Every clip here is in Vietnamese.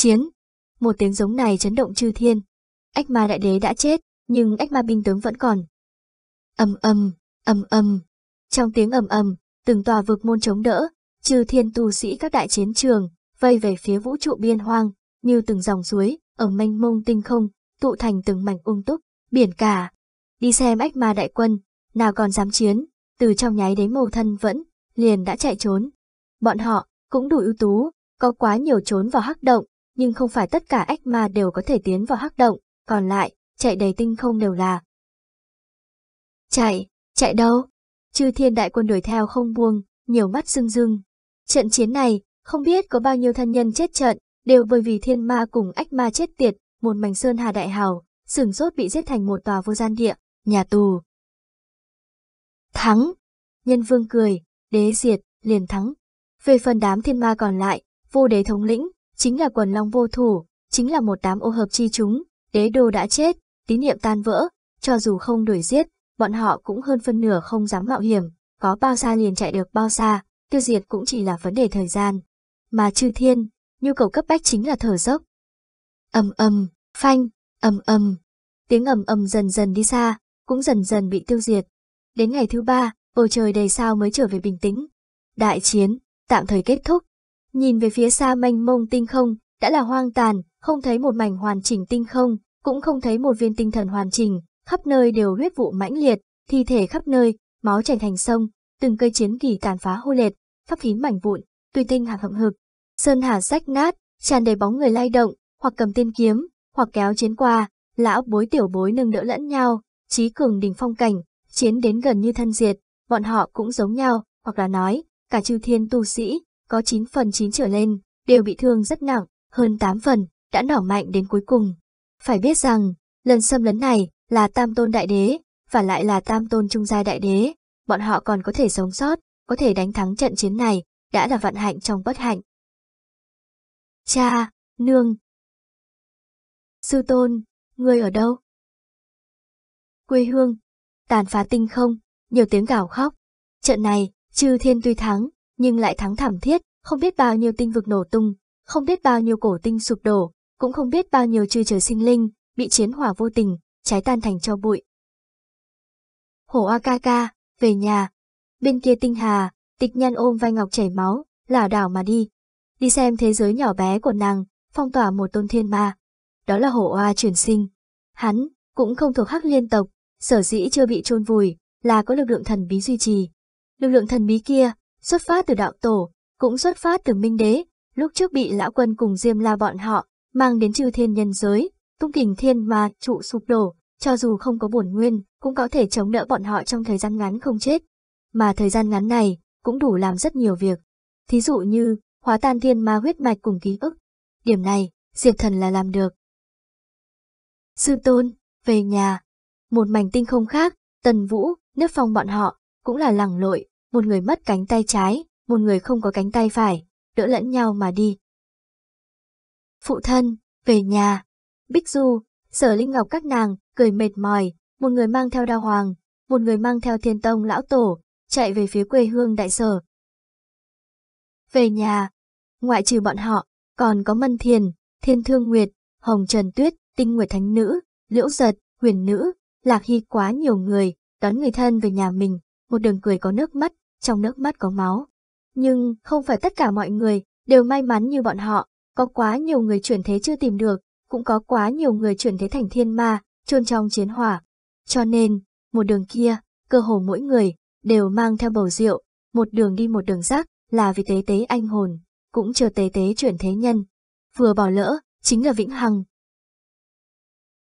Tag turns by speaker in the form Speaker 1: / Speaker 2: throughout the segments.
Speaker 1: Chiến! Một tiếng giống này chấn động chư thiên. Ách ma đại đế đã chết, nhưng ách ma binh tướng vẫn còn. Âm âm, âm âm. Trong tiếng âm âm từng tòa vực môn chống đỡ, chư thiên tu sĩ các đại chiến trường, vây về phía vũ trụ biên hoang, như từng dòng suối, ở mênh mông tinh không, tụ thành từng mảnh ung túc, biển cả. Đi xem ách ma đại quân, nào còn dám chiến, từ trong nháy đến màu thân vẫn, liền đã chạy trốn. Bọn họ, cũng đủ ưu tú, có quá nhiều trốn vào hắc động, nhưng không phải tất cả ách ma đều có thể tiến vào hắc động, còn lại, chạy đầy tinh không đều là. Chạy, chạy đâu? Chư thiên đại quân đuổi theo không buông, nhiều mắt rưng rưng. Trận chiến này, không biết có bao nhiêu thân nhân chết trận, đều bởi vì thiên ma cùng ách ma chết tiệt, một mảnh sơn hà đại hào, sửng sốt bị giết thành một tòa vô gian địa, nhà tù. Thắng! Nhân vương cười, đế diệt, liền thắng. Về phần đám thiên ma còn lại, vô đế thống lĩnh, chính là quần long vô thủ, chính là một đám ô hợp chi chúng, đế đô đã chết, tín niệm tan vỡ, cho dù không đuổi giết, bọn họ cũng hơn phân nửa không dám mạo hiểm, có bao xa liền chạy được bao xa, tiêu diệt cũng chỉ là vấn đề thời gian. Mà chư thiên, nhu cầu cấp bách chính là thở dốc. ầm ầm phanh, ầm ầm, tiếng ầm ầm dần dần đi xa, cũng dần dần bị tiêu diệt. Đến ngày thứ ba, bầu trời đầy sao mới trở về bình tĩnh. Đại chiến, tạm thời kết thúc, Nhìn về phía xa mênh mông tinh không, đã là hoang tàn, không thấy một mảnh hoàn chỉnh tinh không, cũng không thấy một viên tinh thần hoàn chỉnh, khắp nơi đều huyết vụ mãnh liệt, thi thể khắp nơi, máu chảy thành sông, từng cây chiến kỳ tàn phá hô liệt pháp khí mảnh vụn, tùy tinh hạ hậm hực. Sơn hà rách nát, tràn đầy bóng người lay động, hoặc cầm tiên kiếm, hoặc kéo chiến qua, lão bối tiểu bối nâng đỡ lẫn nhau, trí cường đỉnh phong cảnh, chiến đến gần như thân diệt, bọn họ cũng giống nhau, hoặc là nói, cả chư thiên tu sĩ, có 9 phần 9 trở lên, đều bị thương rất nặng, hơn 8 phần, đã nỏ mạnh đến cuối cùng. Phải biết rằng, lần xâm lấn này là tam tôn đại đế, và lại là tam tôn trung gia đại đế, bọn họ còn có thể sống sót, có thể đánh thắng trận chiến này, đã là vạn hạnh trong bất hạnh. Cha, nương. Sư tôn, ngươi ở đâu? Quê hương, tàn phá tinh không, nhiều tiếng gào khóc. Trận này, chư thiên tuy thắng, nhưng lại thắng thảm thiết, không biết bao nhiêu tinh vực nổ tung, không biết bao nhiêu cổ tinh sụp đổ, cũng không biết bao nhiêu chư trời sinh linh, bị chiến hỏa vô tình, trái tan thành cho bụi. Hổ Akaka, về nhà. Bên kia tinh hà, tịch nhan ôm vai ngọc chảy máu, lảo đảo mà đi. Đi xem thế giới nhỏ bé của nàng, phong tỏa một tôn thiên ma. Đó là hổ oa chuyển sinh. Hắn, cũng không thuộc hắc liên tộc, sở dĩ chưa bị chôn vùi, là có lực lượng thần bí duy trì. Lực lượng thần bí kia, xuất phát từ đạo tổ, cũng xuất phát từ minh đế, lúc trước bị lão quân cùng diêm la bọn họ, mang đến chư thiên nhân giới, tung kình thiên ma trụ sụp đổ, cho dù không có bổn nguyên, cũng có thể chống đỡ bọn họ trong thời gian ngắn không chết. Mà thời gian ngắn này, cũng đủ làm rất nhiều việc. Thí dụ như, hóa tan thiên ma huyết mạch cùng ký ức. Điểm này, Diệp Thần là làm được. Sư Tôn, về nhà. Một mảnh tinh không khác, Tần Vũ, nước phong bọn họ, cũng là lẳng lội, một người mất cánh tay trái, một người không có cánh tay phải, đỡ lẫn nhau mà đi. Phụ thân, về nhà. Bích Du, Sở Linh Ngọc các nàng, cười mệt mỏi, một người mang theo đao hoàng, một người mang theo thiên tông lão tổ, chạy về phía quê hương đại sở. Về nhà, ngoại trừ bọn họ, còn có Mân Thiền, Thiên Thương Nguyệt, Hồng Trần Tuyết, Tinh Nguyệt Thánh Nữ, Liễu Giật, Huyền Nữ, Lạc Hy quá nhiều người, đón người thân về nhà mình một đường cười có nước mắt, trong nước mắt có máu. Nhưng không phải tất cả mọi người đều may mắn như bọn họ, có quá nhiều người chuyển thế chưa tìm được, cũng có quá nhiều người chuyển thế thành thiên ma, chôn trong chiến hỏa. Cho nên, một đường kia, cơ hồ mỗi người đều mang theo bầu rượu, một đường đi một đường rác là vì tế tế anh hồn, cũng chờ tế tế chuyển thế nhân. Vừa bỏ lỡ, chính là vĩnh hằng.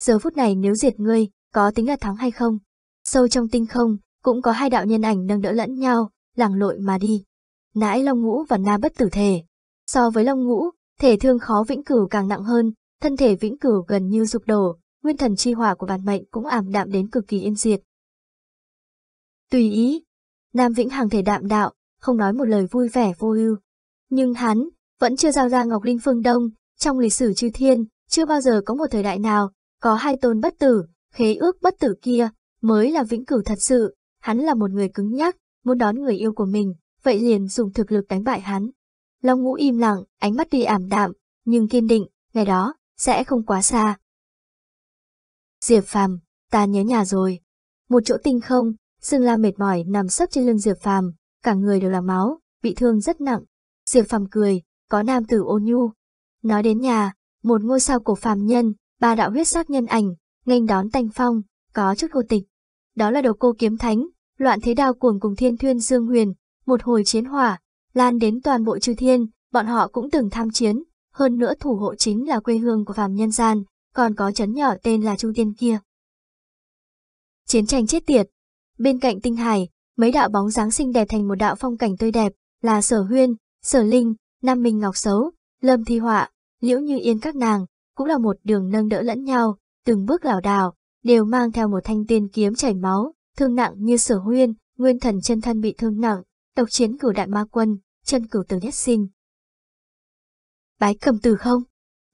Speaker 1: Giờ phút này nếu diệt ngươi, có tính là thắng hay không? Sâu trong tinh không, cũng có hai đạo nhân ảnh nâng đỡ lẫn nhau, lẳng lội mà đi. Nãi Long Ngũ và Na Bất Tử Thể. So với Long Ngũ, thể thương khó vĩnh cửu càng nặng hơn, thân thể vĩnh cửu gần như sụp đổ, nguyên thần chi hỏa của bản mệnh cũng ảm đạm đến cực kỳ yên diệt. Tùy ý, Nam Vĩnh Hằng thể đạm đạo, không nói một lời vui vẻ vô ưu. Nhưng hắn vẫn chưa giao ra Ngọc Linh Phương Đông, trong lịch sử chư thiên, chưa bao giờ có một thời đại nào có hai tôn bất tử, khế ước bất tử kia mới là vĩnh cửu thật sự, Hắn là một người cứng nhắc, muốn đón người yêu của mình, vậy liền dùng thực lực đánh bại hắn. Long ngũ im lặng, ánh mắt tuy ảm đạm, nhưng kiên định, ngày đó, sẽ không quá xa. Diệp Phạm, ta nhớ nhà rồi. Một chỗ tinh không, Dương La mệt mỏi nằm sấp trên lưng Diệp Phạm, cả người đều là máu, bị thương rất nặng. Diệp Phạm cười, có nam tử ôn nhu. Nói đến nhà, một ngôi sao cổ phàm nhân, ba đạo huyết sắc nhân ảnh, nghênh đón tanh phong, có chút cô tịch đó là độc cô kiếm thánh, loạn thế đao cuồng cùng thiên thuyên dương huyền, một hồi chiến hỏa, lan đến toàn bộ chư thiên, bọn họ cũng từng tham chiến, hơn nữa thủ hộ chính là quê hương của phàm nhân gian, còn có chấn nhỏ tên là Chu Tiên kia. Chiến tranh chết tiệt. Bên cạnh tinh hải, mấy đạo bóng dáng xinh đẹp thành một đạo phong cảnh tươi đẹp, là Sở Huyên, Sở Linh, Nam Minh Ngọc Xấu, Lâm Thi Họa, Liễu Như Yên các nàng, cũng là một đường nâng đỡ lẫn nhau, từng bước lảo đảo, đều mang theo một thanh tiên kiếm chảy máu, thương nặng như sở huyên, nguyên thần chân thân bị thương nặng, độc chiến cửu đại ma quân, chân cửu tử nhất sinh. Bái cầm từ không?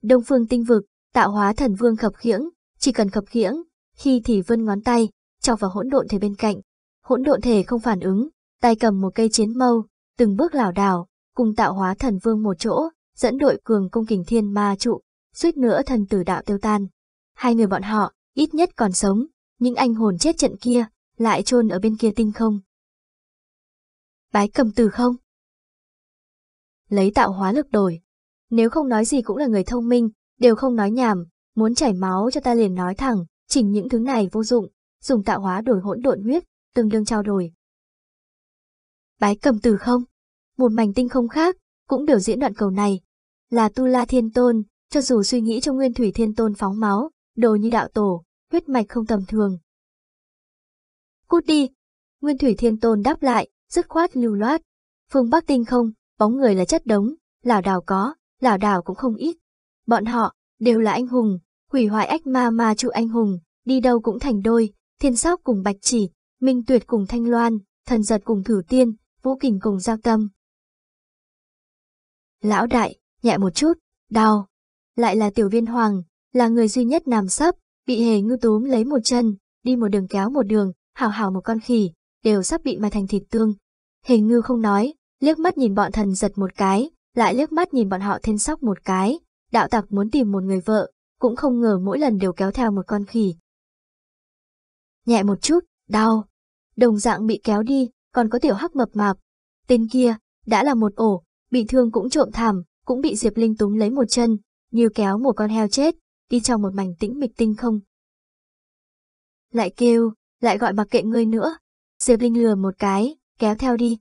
Speaker 1: Đông phương tinh vực, tạo hóa thần vương khập khiễng, chỉ cần khập khiễng, khi thì vươn ngón tay, chọc vào hỗn độn thể bên cạnh. Hỗn độn thể không phản ứng, tay cầm một cây chiến mâu, từng bước lảo đảo, cùng tạo hóa thần vương một chỗ, dẫn đội cường công kình thiên ma trụ, suýt nữa thần tử đạo tiêu tan. Hai người bọn họ, ít nhất còn sống, những anh hồn chết trận kia, lại chôn ở bên kia tinh không. Bái cầm từ không? Lấy tạo hóa lực đổi. Nếu không nói gì cũng là người thông minh, đều không nói nhảm, muốn chảy máu cho ta liền nói thẳng, chỉnh những thứ này vô dụng, dùng tạo hóa đổi hỗn độn huyết, tương đương trao đổi. Bái cầm từ không? Một mảnh tinh không khác, cũng biểu diễn đoạn cầu này. Là Tu La Thiên Tôn, cho dù suy nghĩ trong nguyên thủy thiên tôn phóng máu, đồ như đạo tổ, huyết mạch không tầm thường. Cút đi! Nguyên Thủy Thiên Tôn đáp lại, dứt khoát lưu loát. Phương Bắc Tinh không, bóng người là chất đống, lảo đảo có, lảo đảo cũng không ít. Bọn họ, đều là anh hùng, hủy hoại ách ma ma trụ anh hùng, đi đâu cũng thành đôi, thiên sóc cùng bạch chỉ, minh tuyệt cùng thanh loan, thần giật cùng thử tiên, vũ kình cùng giao tâm. Lão đại, nhẹ một chút, đau. Lại là tiểu viên hoàng, là người duy nhất nằm sấp, bị hề ngư túm lấy một chân, đi một đường kéo một đường, hảo hảo một con khỉ, đều sắp bị mà thành thịt tương. Hề ngư không nói, liếc mắt nhìn bọn thần giật một cái, lại liếc mắt nhìn bọn họ thiên sóc một cái, đạo tặc muốn tìm một người vợ, cũng không ngờ mỗi lần đều kéo theo một con khỉ. Nhẹ một chút, đau. Đồng dạng bị kéo đi, còn có tiểu hắc mập mạp. Tên kia, đã là một ổ, bị thương cũng trộm thảm, cũng bị Diệp Linh túm lấy một chân, như kéo một con heo chết, đi trong một mảnh tĩnh mịch tinh không. Lại kêu, lại gọi mặc kệ ngươi nữa. Diệp Linh lừa một cái, kéo theo đi.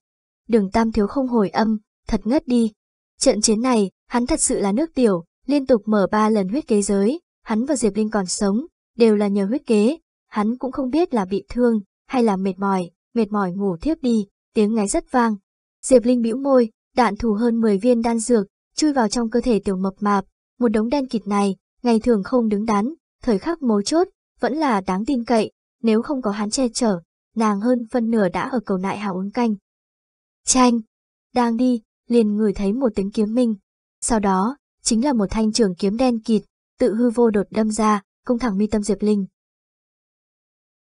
Speaker 1: Đường Tam Thiếu không hồi âm, thật ngất đi. Trận chiến này, hắn thật sự là nước tiểu, liên tục mở ba lần huyết kế giới, hắn và Diệp Linh còn sống, đều là nhờ huyết kế. Hắn cũng không biết là bị thương, hay là mệt mỏi, mệt mỏi ngủ thiếp đi, tiếng ngáy rất vang. Diệp Linh bĩu môi, đạn thủ hơn 10 viên đan dược, chui vào trong cơ thể tiểu mập mạp, một đống đen kịt này, ngày thường không đứng đắn, thời khắc mấu chốt, vẫn là đáng tin cậy, nếu không có hắn che chở, nàng hơn phân nửa đã ở cầu nại hào uống canh. Chanh, đang đi, liền ngửi thấy một tiếng kiếm minh, sau đó, chính là một thanh trường kiếm đen kịt, tự hư vô đột đâm ra, công thẳng mi tâm Diệp Linh.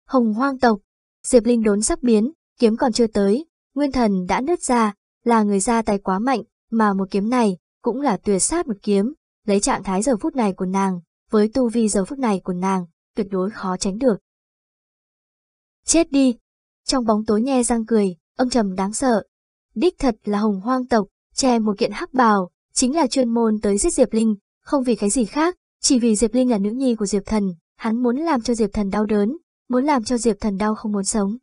Speaker 1: Hồng hoang tộc, Diệp Linh đốn sắp biến, kiếm còn chưa tới, nguyên thần đã nứt ra, là người ra tay quá mạnh, mà một kiếm này, cũng là tuyệt sát một kiếm, lấy trạng thái giờ phút này của nàng, với tu vi giờ phút này của nàng, tuyệt đối khó tránh được. Chết đi! Trong bóng tối nhe răng cười, âm trầm đáng sợ. Đích thật là hồng hoang tộc, che một kiện hắc bào, chính là chuyên môn tới giết Diệp Linh, không vì cái gì khác, chỉ vì Diệp Linh là nữ nhi của Diệp Thần, hắn muốn làm cho Diệp Thần đau đớn, muốn làm cho Diệp Thần đau không muốn sống.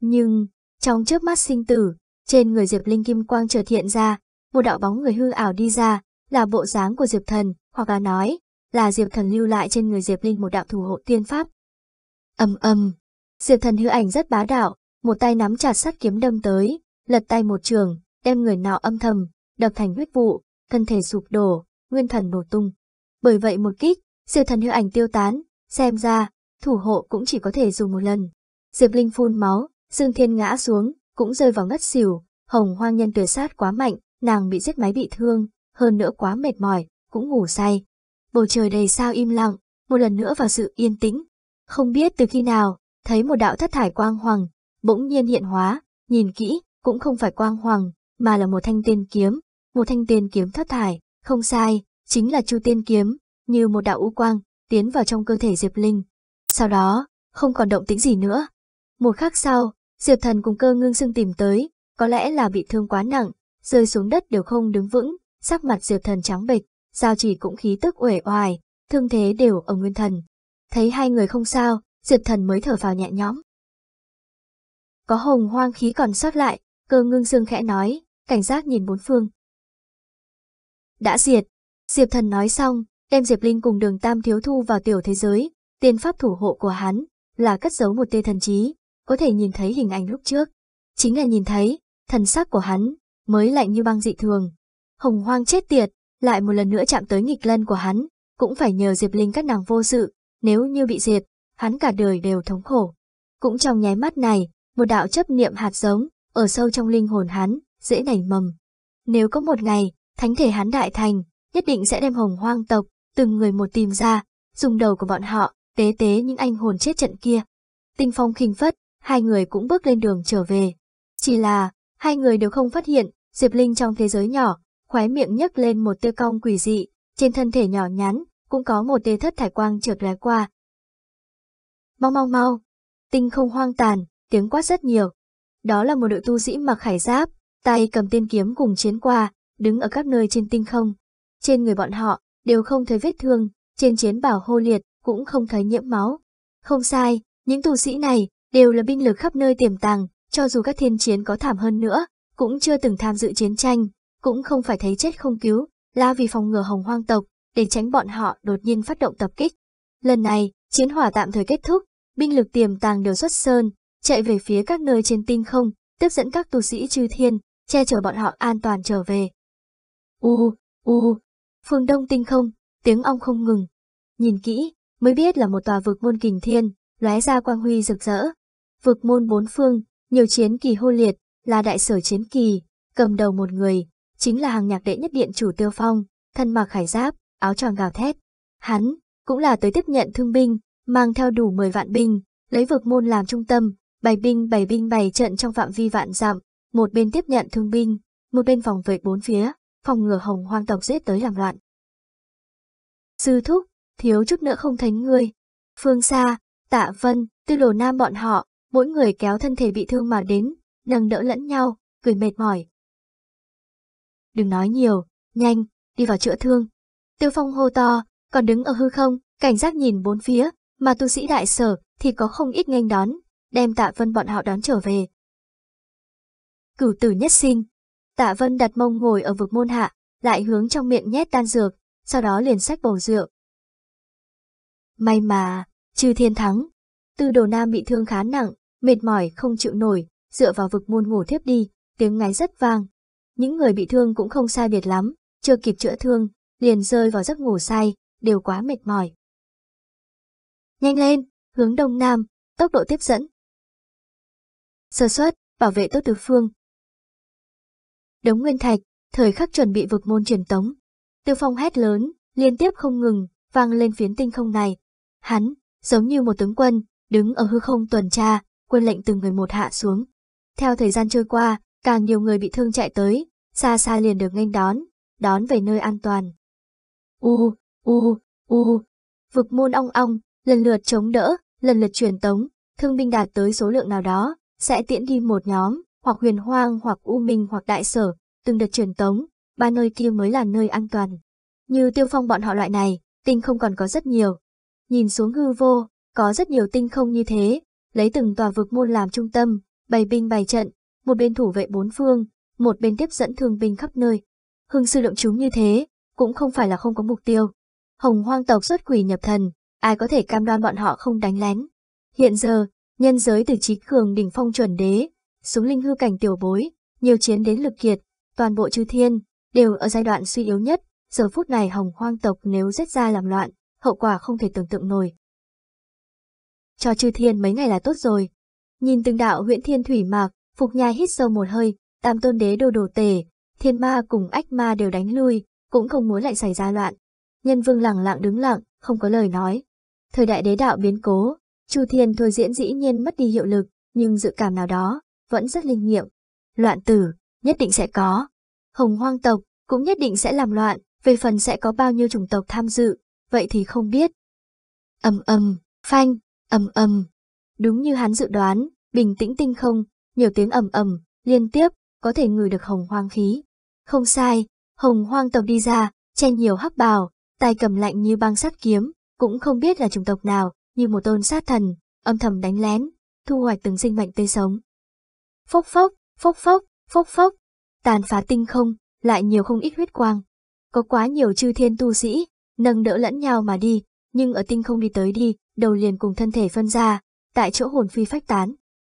Speaker 1: Nhưng, trong chớp mắt sinh tử, trên người Diệp Linh kim quang trở hiện ra, một đạo bóng người hư ảo đi ra, là bộ dáng của Diệp Thần, hoặc là nói, là Diệp Thần lưu lại trên người Diệp Linh một đạo thủ hộ tiên pháp. Âm âm, Diệp Thần hư ảnh rất bá đạo, một tay nắm chặt sắt kiếm đâm tới, lật tay một trường, đem người nọ âm thầm, đập thành huyết vụ, thân thể sụp đổ, nguyên thần nổ tung. Bởi vậy một kích, Diệp Thần hư ảnh tiêu tán, xem ra, thủ hộ cũng chỉ có thể dùng một lần. Diệp Linh phun máu, Dương Thiên ngã xuống, cũng rơi vào ngất xỉu, hồng hoang nhân tuyệt sát quá mạnh, nàng bị giết máy bị thương, hơn nữa quá mệt mỏi, cũng ngủ say. Bầu trời đầy sao im lặng, một lần nữa vào sự yên tĩnh. Không biết từ khi nào, thấy một đạo thất thải quang hoàng, bỗng nhiên hiện hóa, nhìn kỹ, cũng không phải quang hoàng, mà là một thanh tên kiếm, một thanh tên kiếm thất thải, không sai, chính là chu tiên kiếm, như một đạo u quang, tiến vào trong cơ thể Diệp Linh. Sau đó, không còn động tĩnh gì nữa. Một khắc sau, Diệp Thần cùng cơ ngưng xưng tìm tới, có lẽ là bị thương quá nặng, rơi xuống đất đều không đứng vững, sắc mặt diệp thần trắng bệch, giao chỉ cũng khí tức uể oải, thương thế đều ở nguyên thần. Thấy hai người không sao, diệp thần mới thở vào nhẹ nhõm. Có hồng hoang khí còn sót lại, cơ ngưng dương khẽ nói, cảnh giác nhìn bốn phương. Đã diệt, diệp thần nói xong, đem diệp linh cùng đường tam thiếu thu vào tiểu thế giới, tiên pháp thủ hộ của hắn, là cất giấu một tê thần trí, có thể nhìn thấy hình ảnh lúc trước. Chính là nhìn thấy, thần sắc của hắn, mới lạnh như băng dị thường, Hồng hoang chết tiệt, lại một lần nữa chạm tới nghịch lân của hắn, cũng phải nhờ Diệp Linh các nàng vô sự, nếu như bị diệt, hắn cả đời đều thống khổ. Cũng trong nháy mắt này, một đạo chấp niệm hạt giống, ở sâu trong linh hồn hắn, dễ nảy mầm. Nếu có một ngày, thánh thể hắn đại thành, nhất định sẽ đem hồng hoang tộc, từng người một tìm ra, dùng đầu của bọn họ, tế tế những anh hồn chết trận kia. Tinh phong khinh phất, hai người cũng bước lên đường trở về. Chỉ là, hai người đều không phát hiện, Diệp Linh trong thế giới nhỏ, khóe miệng nhấc lên một tia cong quỷ dị, trên thân thể nhỏ nhắn, cũng có một tia thất thải quang trượt lóe qua. Mau mau mau, tinh không hoang tàn, tiếng quát rất nhiều. Đó là một đội tu sĩ mặc khải giáp, tay cầm tiên kiếm cùng chiến qua, đứng ở các nơi trên tinh không. Trên người bọn họ, đều không thấy vết thương, trên chiến bảo hô liệt, cũng không thấy nhiễm máu. Không sai, những tu sĩ này, đều là binh lực khắp nơi tiềm tàng, cho dù các thiên chiến có thảm hơn nữa, cũng chưa từng tham dự chiến tranh, cũng không phải thấy chết không cứu, là vì phòng ngừa hồng hoang tộc, để tránh bọn họ đột nhiên phát động tập kích. Lần này, chiến hỏa tạm thời kết thúc, binh lực tiềm tàng đều xuất sơn, chạy về phía các nơi trên tinh không, tiếp dẫn các tu sĩ chư thiên, che chở bọn họ an toàn trở về. U, u, phương đông tinh không, tiếng ong không ngừng. Nhìn kỹ, mới biết là một tòa vực môn kình thiên, lóe ra quang huy rực rỡ. Vực môn bốn phương, nhiều chiến kỳ hô liệt, là đại sở chiến kỳ, cầm đầu một người, chính là hàng nhạc đệ nhất điện chủ Tiêu Phong, thân mặc khải giáp, áo tròn gào thét. Hắn cũng là tới tiếp nhận thương binh, mang theo đủ 10 vạn binh, lấy vực môn làm trung tâm, bày binh bày binh bày trận trong phạm vi vạn dặm, một bên tiếp nhận thương binh, một bên phòng vệ bốn phía, phòng ngừa hồng hoang tộc giết tới làm loạn. Sư thúc, thiếu chút nữa không thấy ngươi Phương xa, tạ vân, tư đồ nam bọn họ, mỗi người kéo thân thể bị thương mà đến, nâng đỡ lẫn nhau, cười mệt mỏi, đừng nói nhiều, nhanh, đi vào chữa thương. Tiêu Phong hô to, còn đứng ở hư không, cảnh giác nhìn bốn phía, mà tu sĩ đại sở thì có không ít nghênh đón, đem Tạ Vân bọn họ đón trở về. Cửu tử nhất sinh, Tạ Vân đặt mông ngồi ở vực môn hạ, lại hướng trong miệng nhét tan dược, sau đó liền sách bầu rượu. May mà, trừ thiên thắng, tư đồ nam bị thương khá nặng, mệt mỏi không chịu nổi, dựa vào vực môn ngủ thiếp đi, tiếng ngáy rất vang, những người bị thương cũng không sai biệt lắm, chưa kịp chữa thương, liền rơi vào giấc ngủ say, đều quá mệt mỏi. Nhanh lên, hướng đông nam, tốc độ tiếp dẫn. Sơ suất, bảo vệ tốt tứ phương. Đống nguyên thạch, thời khắc chuẩn bị vực môn truyền tống. Tiêu phong hét lớn, liên tiếp không ngừng, vang lên phiến tinh không này. Hắn, giống như một tướng quân, đứng ở hư không tuần tra, quân lệnh từng người một hạ xuống. Theo thời gian trôi qua, Càng nhiều người bị thương chạy tới, xa xa liền được nghênh đón, đón về nơi an toàn. U, u, u, vực môn ong ong, lần lượt chống đỡ, lần lượt truyền tống, thương binh đạt tới số lượng nào đó, sẽ tiễn đi một nhóm, hoặc huyền hoang hoặc u minh hoặc đại sở, từng đợt truyền tống, ba nơi kia mới là nơi an toàn. Như tiêu phong bọn họ loại này, tinh không còn có rất nhiều. Nhìn xuống hư vô, có rất nhiều tinh không như thế, lấy từng tòa vực môn làm trung tâm, bày binh bày trận, một bên thủ vệ bốn phương, một bên tiếp dẫn thương binh khắp nơi. Hưng sư lượng chúng như thế, cũng không phải là không có mục tiêu. Hồng hoang tộc xuất quỷ nhập thần, ai có thể cam đoan bọn họ không đánh lén. Hiện giờ, nhân giới từ trí cường đỉnh phong chuẩn đế, xuống linh hư cảnh tiểu bối, nhiều chiến đến lực kiệt, toàn bộ chư thiên, đều ở giai đoạn suy yếu nhất, giờ phút này hồng hoang tộc nếu giết ra làm loạn, hậu quả không thể tưởng tượng nổi. Cho chư thiên mấy ngày là tốt rồi. Nhìn từng đạo huyễn thiên thủy mạc, Phục nhai hít sâu một hơi, tam tôn đế đồ đồ tề, thiên ma cùng ách ma đều đánh lui, cũng không muốn lại xảy ra loạn. Nhân vương lặng lặng đứng lặng, không có lời nói. Thời đại đế đạo biến cố, Chu Thiên thôi diễn dĩ nhiên mất đi hiệu lực, nhưng dự cảm nào đó, vẫn rất linh nghiệm. Loạn tử, nhất định sẽ có. Hồng hoang tộc, cũng nhất định sẽ làm loạn, về phần sẽ có bao nhiêu chủng tộc tham dự, vậy thì không biết. Âm âm, phanh, âm âm. Đúng như hắn dự đoán, bình tĩnh tinh không, nhiều tiếng ầm ầm, liên tiếp, có thể ngửi được hồng hoang khí. Không sai, hồng hoang tộc đi ra, che nhiều hắc bào, tay cầm lạnh như băng sắt kiếm, cũng không biết là chủng tộc nào, như một tôn sát thần, âm thầm đánh lén, thu hoạch từng sinh mệnh tươi sống. Phốc phốc, phốc phốc, phốc phốc, tàn phá tinh không, lại nhiều không ít huyết quang. Có quá nhiều chư thiên tu sĩ, nâng đỡ lẫn nhau mà đi, nhưng ở tinh không đi tới đi, đầu liền cùng thân thể phân ra, tại chỗ hồn phi phách tán,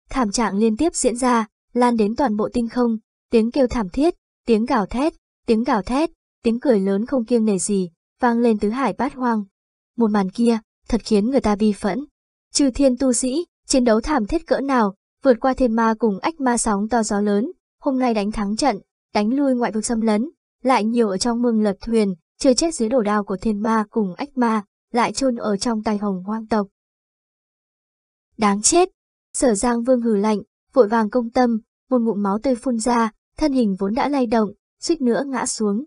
Speaker 1: Thảm trạng liên tiếp diễn ra, lan đến toàn bộ tinh không, tiếng kêu thảm thiết, tiếng gào thét, tiếng gào thét, tiếng cười lớn không kiêng nề gì, vang lên tứ hải bát hoang. Một màn kia, thật khiến người ta bi phẫn. Trừ thiên tu sĩ, chiến đấu thảm thiết cỡ nào, vượt qua thiên ma cùng ách ma sóng to gió lớn, hôm nay đánh thắng trận, đánh lui ngoại vực xâm lấn, lại nhiều ở trong mương lật thuyền, chưa chết dưới đổ đao của thiên ma cùng ách ma, lại chôn ở trong tay hồng hoang tộc. Đáng chết, Sở Giang Vương hừ lạnh, vội vàng công tâm, một ngụm máu tươi phun ra, thân hình vốn đã lay động, suýt nữa ngã xuống.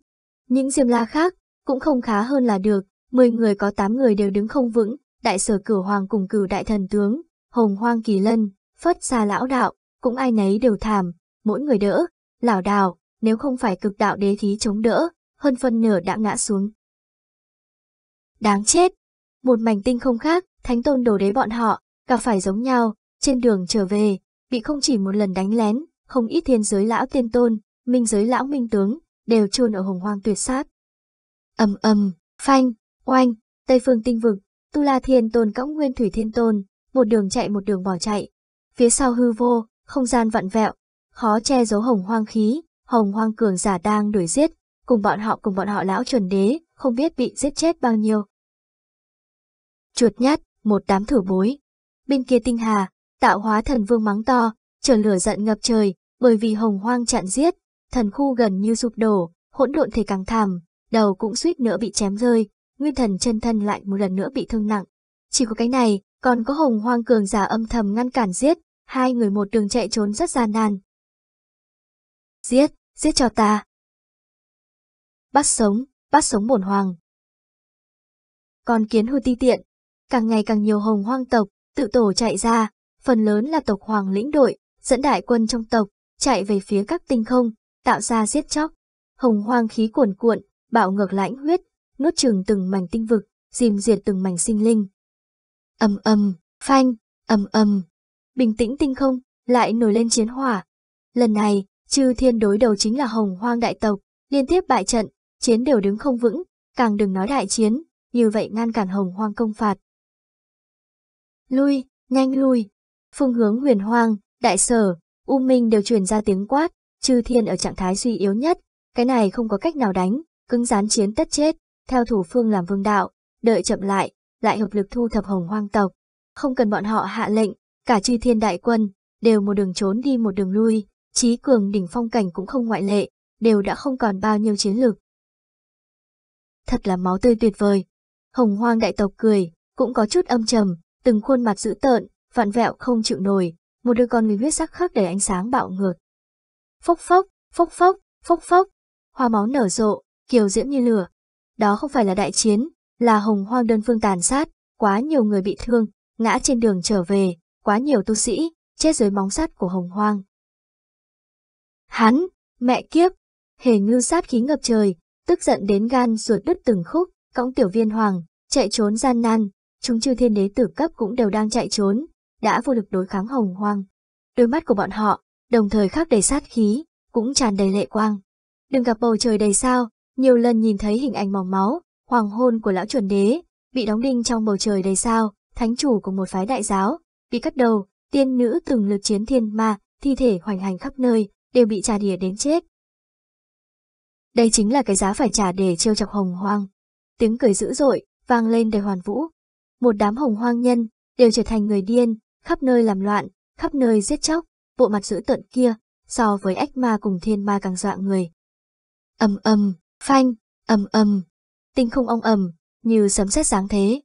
Speaker 1: Những diêm la khác cũng không khá hơn là được, 10 người có 8 người đều đứng không vững, đại sở cửu hoàng cùng cửu đại thần tướng, hồng hoang kỳ lân, phất xa lão đạo, cũng ai nấy đều thảm, mỗi người đỡ, lão đạo nếu không phải cực đạo đế thí chống đỡ, hơn phân nửa đã ngã xuống. Đáng chết! Một mảnh tinh không khác, thánh tôn đồ đế bọn họ, gặp phải giống nhau, trên đường trở về, bị không chỉ một lần đánh lén, không ít thiên giới lão tiên tôn, minh giới lão minh tướng, đều chôn ở hồng hoang tuyệt sát. ầm ầm, phanh, oanh, Tây Phương Tinh Vực, Tu La Thiên Tôn cõng Nguyên Thủy Thiên Tôn, một đường chạy một đường bỏ chạy. Phía sau hư vô, không gian vặn vẹo, khó che giấu hồng hoang khí, hồng hoang cường giả đang đuổi giết, cùng bọn họ cùng bọn họ lão chuẩn đế, không biết bị giết chết bao nhiêu. Chuột nhát, một đám thử bối. Bên kia tinh hà, Tạo hóa thần vương mắng to, trở lửa giận ngập trời, bởi vì hồng hoang chặn giết, thần khu gần như sụp đổ, hỗn độn thể càng thảm, đầu cũng suýt nữa bị chém rơi, nguyên thần chân thân lại một lần nữa bị thương nặng. Chỉ có cái này, còn có hồng hoang cường giả âm thầm ngăn cản giết, hai người một đường chạy trốn rất gian nan. Giết, giết cho ta. Bắt sống, bắt sống bổn hoàng. Còn kiến hư ti tiện, càng ngày càng nhiều hồng hoang tộc, tự tổ chạy ra, phần lớn là tộc hoàng lĩnh đội, dẫn đại quân trong tộc, chạy về phía các tinh không, tạo ra giết chóc. Hồng hoang khí cuồn cuộn, bạo ngược lãnh huyết, nốt chừng từng mảnh tinh vực, dìm diệt từng mảnh sinh linh. Âm âm, phanh, âm âm. Bình tĩnh tinh không, lại nổi lên chiến hỏa. Lần này, chư thiên đối đầu chính là hồng hoang đại tộc, liên tiếp bại trận, chiến đều đứng không vững, càng đừng nói đại chiến, như vậy ngăn cản hồng hoang công phạt. Lui, nhanh lui phương hướng huyền hoang, đại sở, U Minh đều truyền ra tiếng quát, chư thiên ở trạng thái suy yếu nhất, cái này không có cách nào đánh, cứng rán chiến tất chết, theo thủ phương làm vương đạo, đợi chậm lại, lại hợp lực thu thập hồng hoang tộc. Không cần bọn họ hạ lệnh, cả chư thiên đại quân, đều một đường trốn đi một đường lui, trí cường đỉnh phong cảnh cũng không ngoại lệ, đều đã không còn bao nhiêu chiến lực Thật là máu tươi tuyệt vời. Hồng hoang đại tộc cười, cũng có chút âm trầm, từng khuôn mặt dữ tợn, vặn vẹo không chịu nổi, một đứa con người huyết sắc khắc đầy ánh sáng bạo ngược. Phốc phốc, phốc phốc, phốc phốc, hoa máu nở rộ, kiều diễm như lửa. Đó không phải là đại chiến, là hồng hoang đơn phương tàn sát, quá nhiều người bị thương, ngã trên đường trở về, quá nhiều tu sĩ, chết dưới móng sắt của hồng hoang. Hắn, mẹ kiếp, hề ngư sát khí ngập trời, tức giận đến gan ruột đứt từng khúc, cõng tiểu viên hoàng, chạy trốn gian nan, chúng chư thiên đế tử cấp cũng đều đang chạy trốn, đã vô lực đối kháng hồng hoang. Đôi mắt của bọn họ, đồng thời khắc đầy sát khí, cũng tràn đầy lệ quang. Đừng gặp bầu trời đầy sao, nhiều lần nhìn thấy hình ảnh mỏng máu, hoàng hôn của lão chuẩn đế, bị đóng đinh trong bầu trời đầy sao, thánh chủ của một phái đại giáo, bị cắt đầu, tiên nữ từng lực chiến thiên ma, thi thể hoành hành khắp nơi, đều bị trà đìa đến chết. Đây chính là cái giá phải trả để trêu chọc hồng hoang. Tiếng cười dữ dội, vang lên đầy hoàn vũ. Một đám hồng hoang nhân, đều trở thành người điên, khắp nơi làm loạn, khắp nơi giết chóc, bộ mặt dữ tợn kia, so với ách ma cùng thiên ma càng dọa người. Âm âm, phanh, âm âm, tinh không ong ầm, như sấm sét sáng thế.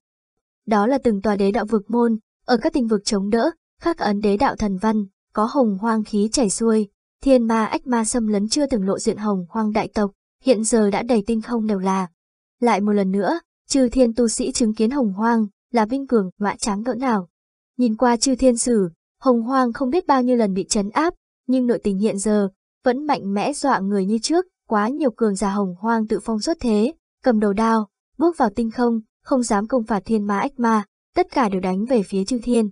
Speaker 1: Đó là từng tòa đế đạo vực môn, ở các tinh vực chống đỡ, khắc ấn đế đạo thần văn, có hồng hoang khí chảy xuôi, thiên ma ách ma xâm lấn chưa từng lộ diện hồng hoang đại tộc, hiện giờ đã đầy tinh không đều là. Lại một lần nữa, trừ thiên tu sĩ chứng kiến hồng hoang, là vinh cường ngoại tráng cỡ nào. Nhìn qua chư thiên sử, hồng hoang không biết bao nhiêu lần bị chấn áp, nhưng nội tình hiện giờ vẫn mạnh mẽ dọa người như trước, quá nhiều cường giả hồng hoang tự phong xuất thế, cầm đầu đao, bước vào tinh không, không dám công phạt thiên ma ách ma, tất cả đều đánh về phía chư thiên.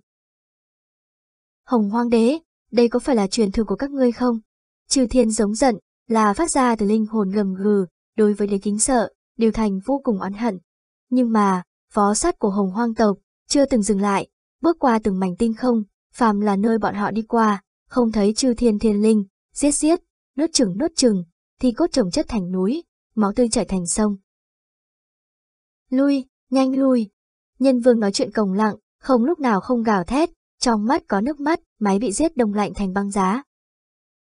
Speaker 1: Hồng hoang đế, đây có phải là truyền thừa của các ngươi không? Chư thiên giống giận, là phát ra từ linh hồn gầm gừ, đối với đế kính sợ, điều thành vô cùng oán hận. Nhưng mà, phó sát của hồng hoang tộc chưa từng dừng lại, bước qua từng mảnh tinh không, phàm là nơi bọn họ đi qua, không thấy chư thiên thiên linh, giết giết, nốt chừng nốt chừng, thì cốt trồng chất thành núi, máu tươi chảy thành sông. Lui, nhanh lui. Nhân vương nói chuyện cồng lặng, không lúc nào không gào thét, trong mắt có nước mắt, máy bị giết đông lạnh thành băng giá.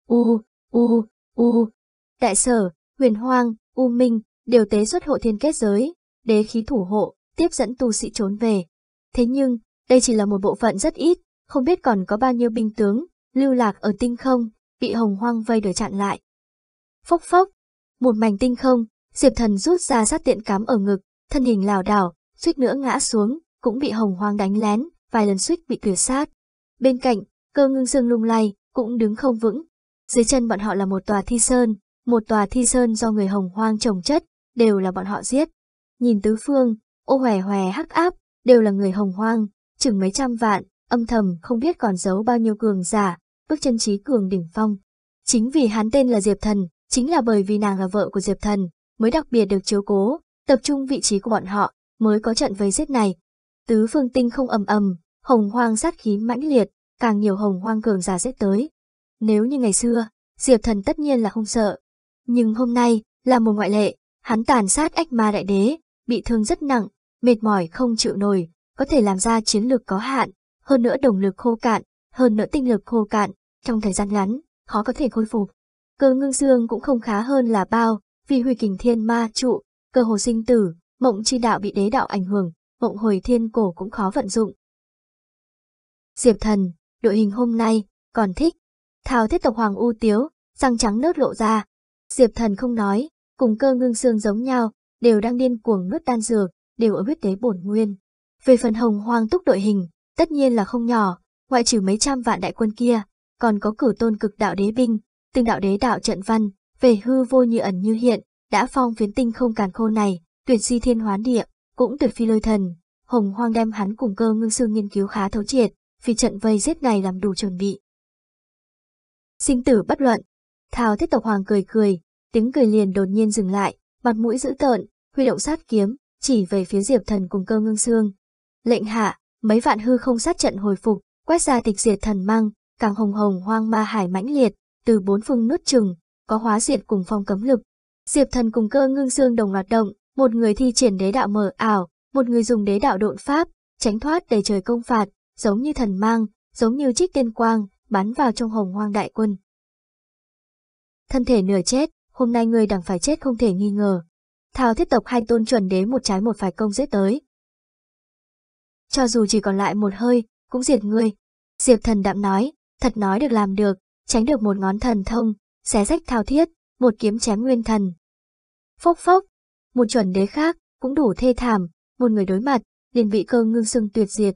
Speaker 1: U, u, u. Đại sở, huyền hoang, u minh, đều tế xuất hộ thiên kết giới, đế khí thủ hộ, tiếp dẫn tu sĩ trốn về. Thế nhưng, đây chỉ là một bộ phận rất ít, không biết còn có bao nhiêu binh tướng, lưu lạc ở tinh không, bị hồng hoang vây đuổi chặn lại. Phốc phốc, một mảnh tinh không, Diệp Thần rút ra sát tiện cám ở ngực, thân hình lảo đảo, suýt nữa ngã xuống, cũng bị hồng hoang đánh lén, vài lần suýt bị tuyệt sát. Bên cạnh, cơ ngưng dương lung lay, cũng đứng không vững. Dưới chân bọn họ là một tòa thi sơn, một tòa thi sơn do người hồng hoang trồng chất, đều là bọn họ giết. Nhìn tứ phương, ô hòe hòe hắc áp, đều là người hồng hoang, chừng mấy trăm vạn, âm thầm không biết còn giấu bao nhiêu cường giả, bước chân trí cường đỉnh phong. Chính vì hắn tên là Diệp Thần, chính là bởi vì nàng là vợ của Diệp Thần, mới đặc biệt được chiếu cố, tập trung vị trí của bọn họ, mới có trận với giết này. Tứ phương tinh không ầm ầm, hồng hoang sát khí mãnh liệt, càng nhiều hồng hoang cường giả giết tới. Nếu như ngày xưa, Diệp Thần tất nhiên là không sợ. Nhưng hôm nay, là một ngoại lệ, hắn tàn sát ách ma đại đế, bị thương rất nặng, mệt mỏi không chịu nổi, có thể làm ra chiến lược có hạn, hơn nữa đồng lực khô cạn, hơn nữa tinh lực khô cạn, trong thời gian ngắn, khó có thể khôi phục. Cơ ngưng dương cũng không khá hơn là bao, vì huy kình thiên ma trụ, cơ hồ sinh tử, mộng chi đạo bị đế đạo ảnh hưởng, mộng hồi thiên cổ cũng khó vận dụng. Diệp thần, đội hình hôm nay, còn thích. Thao thiết tộc hoàng u tiếu, răng trắng nớt lộ ra. Diệp thần không nói, cùng cơ ngưng xương giống nhau, đều đang điên cuồng nuốt tan dược, đều ở huyết tế bổn nguyên. Về phần hồng hoang túc đội hình, tất nhiên là không nhỏ, ngoại trừ mấy trăm vạn đại quân kia, còn có cử tôn cực đạo đế binh, từng đạo đế đạo trận văn, về hư vô như ẩn như hiện, đã phong phiến tinh không càn khô này, tuyển si thiên hoán địa, cũng tuyệt phi lôi thần. Hồng hoang đem hắn cùng cơ ngưng sư nghiên cứu khá thấu triệt, vì trận vây giết này làm đủ chuẩn bị. Sinh tử bất luận, Thao thiết tộc hoàng cười cười, tiếng cười liền đột nhiên dừng lại, mặt mũi dữ tợn, huy động sát kiếm, chỉ về phía diệp thần cùng cơ ngưng xương, Lệnh hạ, mấy vạn hư không sát trận hồi phục, quét ra tịch diệt thần mang, càng hồng hồng hoang ma hải mãnh liệt, từ bốn phương nuốt chừng, có hóa diệt cùng phong cấm lực. Diệp thần cùng cơ ngưng dương đồng loạt động, một người thi triển đế đạo mở ảo, một người dùng đế đạo độn pháp, tránh thoát đầy trời công phạt, giống như thần mang, giống như trích tiên quang, bắn vào trong hồng hoang đại quân. Thân thể nửa chết, hôm nay người đằng phải chết không thể nghi ngờ. Thao thiết tộc hai tôn chuẩn đế một trái một phải công giết tới, cho dù chỉ còn lại một hơi, cũng diệt ngươi. Diệp thần đạm nói, thật nói được làm được, tránh được một ngón thần thông, xé rách thao thiết, một kiếm chém nguyên thần. Phốc phốc, một chuẩn đế khác, cũng đủ thê thảm, một người đối mặt, liền bị cơ ngưng sưng tuyệt diệt.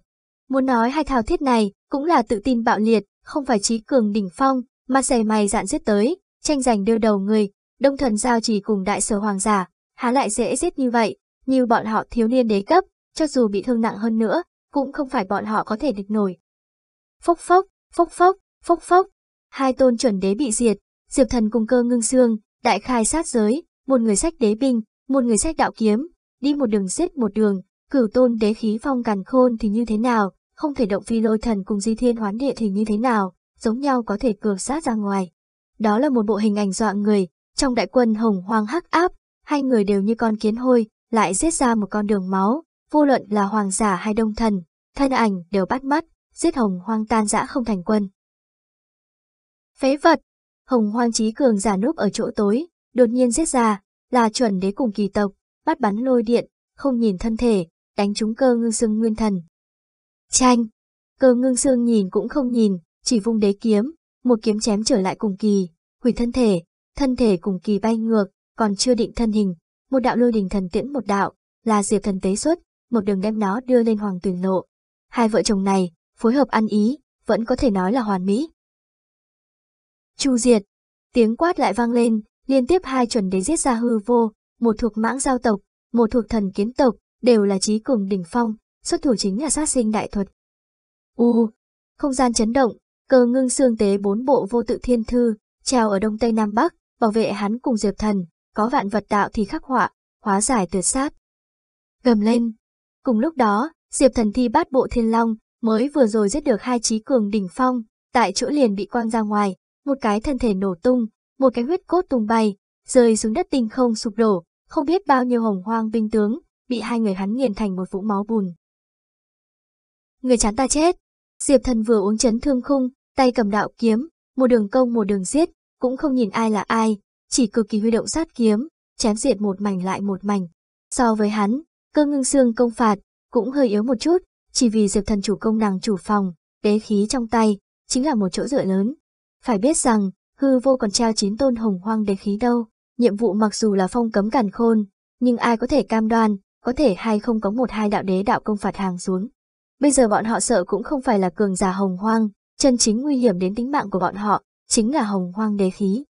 Speaker 1: Muốn nói hai thao thiết này, cũng là tự tin bạo liệt, không phải trí cường đỉnh phong, mà dày mày dạn giết tới, tranh giành đưa đầu người, đông thần giao chỉ cùng đại sở hoàng giả, há lại dễ giết như vậy, như bọn họ thiếu niên đế cấp, cho dù bị thương nặng hơn nữa, cũng không phải bọn họ có thể địch nổi. Phốc phốc, phốc phốc, phốc phốc, hai tôn chuẩn đế bị diệt, diệp thần cùng cơ ngưng xương, đại khai sát giới, một người sách đế binh, một người sách đạo kiếm, đi một đường giết một đường, cửu tôn đế khí phong càn khôn thì như thế nào, không thể động phi lôi thần cùng di thiên hoán địa thì như thế nào, giống nhau có thể cường sát ra ngoài. Đó là một bộ hình ảnh dọa người, trong đại quân hồng hoang hắc áp, hai người đều như con kiến hôi, lại giết ra một con đường máu, vô luận là hoàng giả hay đông thần, thân ảnh đều bắt mắt, giết hồng hoang tan dã không thành quân. Phế vật, hồng hoang trí cường giả núp ở chỗ tối, đột nhiên giết ra, là chuẩn đế cùng kỳ tộc, bắt bắn lôi điện, không nhìn thân thể, đánh trúng cơ ngưng xương nguyên thần. Chanh, cơ ngưng xương nhìn cũng không nhìn, chỉ vung đế kiếm, một kiếm chém trở lại cùng kỳ, hủy thân thể, thân thể cùng kỳ bay ngược, còn chưa định thân hình, một đạo lôi đình thần tiễn một đạo, là diệp thần tế xuất, một đường đem nó đưa lên hoàng tuyển lộ. Hai vợ chồng này, phối hợp ăn ý, vẫn có thể nói là hoàn mỹ. Chu diệt, tiếng quát lại vang lên, liên tiếp hai chuẩn đế giết ra hư vô, một thuộc mãng giao tộc, một thuộc thần kiếm tộc, đều là trí cùng đỉnh phong, xuất thủ chính là sát sinh đại thuật. U, không gian chấn động, cơ ngưng xương tế bốn bộ vô tự thiên thư, treo ở đông tây nam bắc, bảo vệ hắn cùng diệp thần, có vạn vật tạo thì khắc họa, hóa giải tuyệt sát. Gầm lên, Cùng lúc đó, Diệp Thần Thi bát bộ Thiên Long, mới vừa rồi giết được hai trí cường đỉnh phong, tại chỗ liền bị quăng ra ngoài, một cái thân thể nổ tung, một cái huyết cốt tung bay, rơi xuống đất tinh không sụp đổ, không biết bao nhiêu hồng hoang binh tướng, bị hai người hắn nghiền thành một vũng máu bùn. Người chán ta chết, Diệp Thần vừa uống chấn thương khung, tay cầm đạo kiếm, một đường công một đường giết, cũng không nhìn ai là ai, chỉ cực kỳ huy động sát kiếm, chém diệt một mảnh lại một mảnh. So với hắn, Cơ ngưng xương công phạt, cũng hơi yếu một chút, chỉ vì Diệp Thần chủ công nàng chủ phòng, đế khí trong tay, chính là một chỗ dựa lớn. Phải biết rằng, hư vô còn treo chín tôn hồng hoang đế khí đâu, nhiệm vụ mặc dù là phong cấm cản khôn, nhưng ai có thể cam đoan, có thể hay không có một hai đạo đế đạo công phạt hàng xuống. Bây giờ bọn họ sợ cũng không phải là cường giả hồng hoang, chân chính nguy hiểm đến tính mạng của bọn họ, chính là hồng hoang đế khí.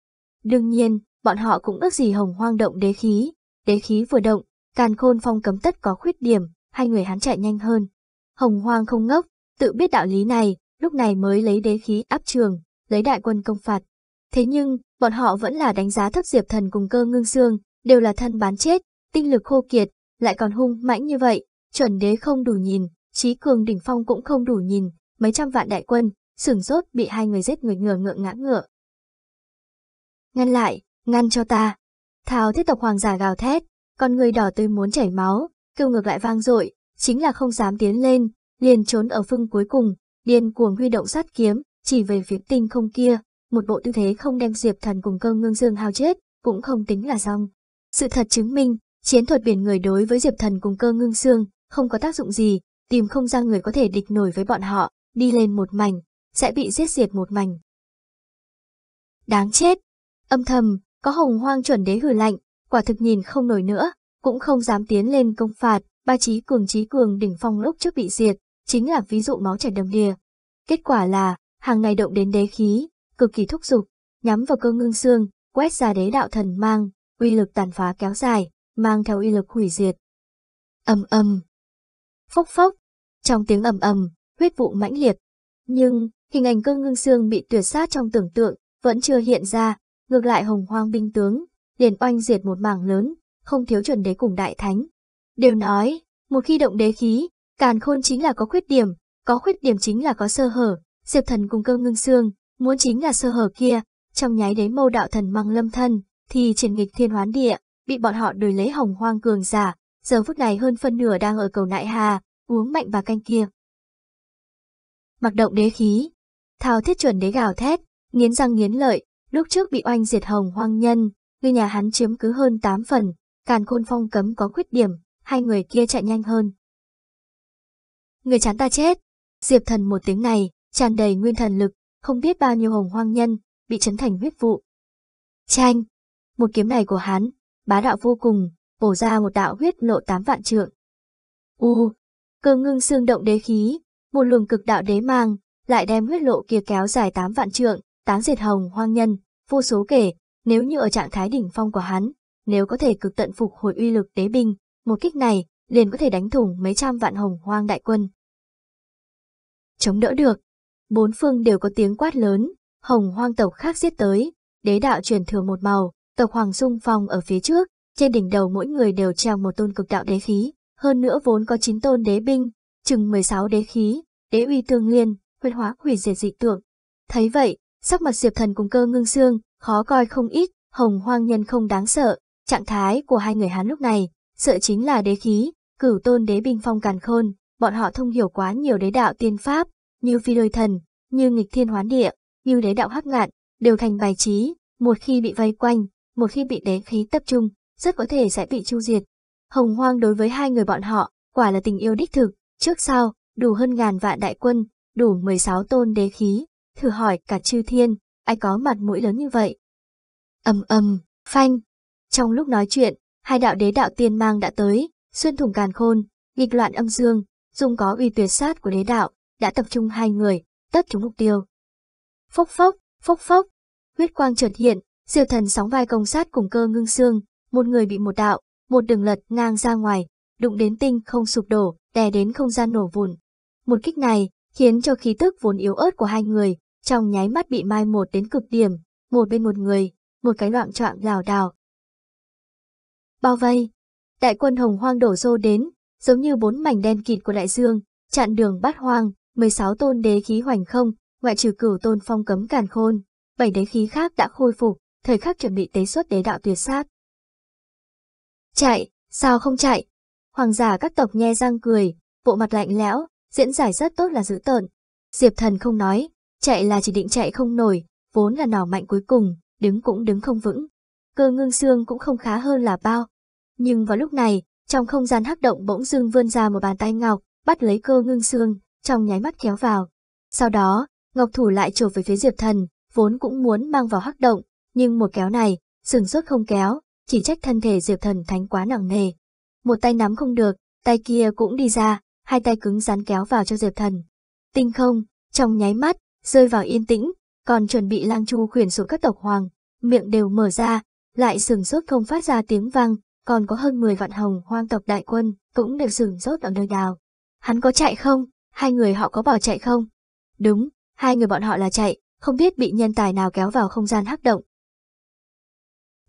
Speaker 1: Đương nhiên, bọn họ cũng ước gì hồng hoang động đế khí, đế khí vừa động, Càn khôn phong cấm tất có khuyết điểm, hai người hắn chạy nhanh hơn. Hồng hoang không ngốc, tự biết đạo lý này, lúc này mới lấy đế khí áp trường, lấy đại quân công phạt. Thế nhưng, bọn họ vẫn là đánh giá thấp diệp thần cùng cơ ngưng xương, đều là thân bán chết, tinh lực khô kiệt, lại còn hung mãnh như vậy, chuẩn đế không đủ nhìn, trí cường đỉnh phong cũng không đủ nhìn, mấy trăm vạn đại quân, sửng sốt bị hai người giết người ngừa ngựa ngã ngựa. Ngăn lại, ngăn cho ta. thảo thiết tộc hoàng giả gào thét, con người đỏ tươi muốn chảy máu, kêu ngược lại vang dội, chính là không dám tiến lên, liền trốn ở phương cuối cùng, điên cuồng huy động sát kiếm, chỉ về phía tinh không kia, một bộ tư thế không đem Diệp Thần cùng cơ ngương dương hao chết, cũng không tính là xong. Sự thật chứng minh, chiến thuật biển người đối với Diệp Thần cùng cơ ngương dương không có tác dụng gì, tìm không ra người có thể địch nổi với bọn họ, đi lên một mảnh, sẽ bị giết diệt một mảnh. Đáng chết! Âm thầm, có hồng hoang chuẩn đế hử lạnh, quả thực nhìn không nổi nữa, cũng không dám tiến lên công phạt, ba trí cường trí cường đỉnh phong lúc trước bị diệt, chính là ví dụ máu chảy đầm đìa. Kết quả là, hàng ngày động đến đế khí, cực kỳ thúc giục, nhắm vào cơ ngưng xương, quét ra đế đạo thần mang, uy lực tàn phá kéo dài, mang theo uy lực hủy diệt. Ầm ầm. Phốc phốc. Trong tiếng ầm ầm, huyết vụ mãnh liệt. Nhưng, hình ảnh cơ ngưng xương bị tuyệt sát trong tưởng tượng vẫn chưa hiện ra, ngược lại hồng hoang binh tướng liền oanh diệt một mảng lớn, không thiếu chuẩn đế cùng đại thánh. Đều nói, một khi động đế khí, càn khôn chính là có khuyết điểm, có khuyết điểm chính là có sơ hở, diệp thần cùng cơ ngưng xương, muốn chính là sơ hở kia, trong nháy đế mâu đạo thần mang lâm thân, thì triển nghịch thiên hoán địa, bị bọn họ đuổi lấy hồng hoang cường giả, giờ phút này hơn phân nửa đang ở cầu nại hà, uống mạnh bà canh kia. Mặc động đế khí, thao thiết chuẩn đế gào thét, nghiến răng nghiến lợi, lúc trước bị oanh diệt hồng hoang nhân, tuy nhà hắn chiếm cứ hơn 8 phần, càn khôn phong cấm có khuyết điểm, hai người kia chạy nhanh hơn. Người chán ta chết, diệp thần một tiếng này, tràn đầy nguyên thần lực, không biết bao nhiêu hồng hoang nhân, bị chấn thành huyết vụ. Chanh, một kiếm này của hắn, bá đạo vô cùng, bổ ra một đạo huyết lộ tám vạn trượng. U, cơ ngưng xương động đế khí, một luồng cực đạo đế mang, lại đem huyết lộ kia kéo dài tám vạn trượng, táng diệt hồng hoang nhân, vô số kể, nếu như ở trạng thái đỉnh phong của hắn, nếu có thể cực tận phục hồi uy lực tế binh, một kích này liền có thể đánh thủng mấy trăm vạn hồng hoang đại quân. Chống đỡ được, bốn phương đều có tiếng quát lớn, hồng hoang tộc khác giết tới, đế đạo truyền thừa một màu, tộc hoàng sung phong ở phía trước, trên đỉnh đầu mỗi người đều treo một tôn cực đạo đế khí, hơn nữa vốn có 9 tôn đế binh, chừng 16 đế khí, đế uy tương liên, huyệt hóa hủy diệt dị tượng. Thấy vậy, sắc mặt Diệp Thần cùng cơ ngưng xương, khó coi không ít, hồng hoang nhân không đáng sợ, trạng thái của hai người Hán lúc này, sợ chính là đế khí, cửu tôn đế binh phong càn khôn, bọn họ thông hiểu quá nhiều đế đạo tiên pháp, như phi đôi thần, như nghịch thiên hoán địa, như đế đạo hắc ngạn, đều thành bài trí, một khi bị vây quanh, một khi bị đế khí tập trung, rất có thể sẽ bị chu diệt. Hồng hoang đối với hai người bọn họ, quả là tình yêu đích thực, trước sau, đủ hơn ngàn vạn đại quân, đủ 16 tôn đế khí, thử hỏi cả chư thiên, ai có mặt mũi lớn như vậy. ầm ầm, phanh. Trong lúc nói chuyện, hai đạo đế đạo tiên mang đã tới, xuyên thủng càn khôn, nghịch loạn âm dương, dùng có uy tuyệt sát của đế đạo, đã tập trung hai người, tất chúng mục tiêu. Phốc phốc, phốc phốc, huyết quang chợt hiện, diều thần sóng vai công sát cùng cơ ngưng xương, một người bị một đạo, một đường lật ngang ra ngoài, đụng đến tinh không sụp đổ, đè đến không gian nổ vụn Một kích này khiến cho khí tức vốn yếu ớt của hai người trong nháy mắt bị mai một đến cực điểm, một bên một người, một cái loạn trạng lảo đảo. Bao vây, đại quân hồng hoang đổ xô đến, giống như bốn mảnh đen kịt của đại dương, chặn đường bát hoang, 16 tôn đế khí hoành không, ngoại trừ cửu tôn phong cấm càn khôn, bảy đế khí khác đã khôi phục, thời khắc chuẩn bị tế xuất đế đạo tuyệt sát. Chạy, sao không chạy? Hoàng giả các tộc nhe răng cười, bộ mặt lạnh lẽo, diễn giải rất tốt là dữ tợn. Diệp thần không nói, Chạy là chỉ định chạy không nổi, vốn là nỏ mạnh cuối cùng, đứng cũng đứng không vững. Cơ ngưng xương cũng không khá hơn là bao. Nhưng vào lúc này, trong không gian hắc động bỗng dưng vươn ra một bàn tay ngọc, bắt lấy cơ ngưng xương, trong nháy mắt kéo vào. Sau đó, ngọc thủ lại trở về phía diệp thần, vốn cũng muốn mang vào hắc động, nhưng một kéo này, sừng sốt không kéo, chỉ trách thân thể diệp thần thánh quá nặng nề. Một tay nắm không được, tay kia cũng đi ra, hai tay cứng rắn kéo vào cho diệp thần. Tinh không, trong nháy mắt, rơi vào yên tĩnh, còn chuẩn bị lang chu khuyển xuống các tộc hoàng, miệng đều mở ra, lại sừng sốt không phát ra tiếng vang, còn có hơn 10 vạn hồng hoang tộc đại quân, cũng đều sừng sốt ở nơi nào. Hắn có chạy không? Hai người họ có bỏ chạy không? Đúng, hai người bọn họ là chạy, không biết bị nhân tài nào kéo vào không gian hắc động.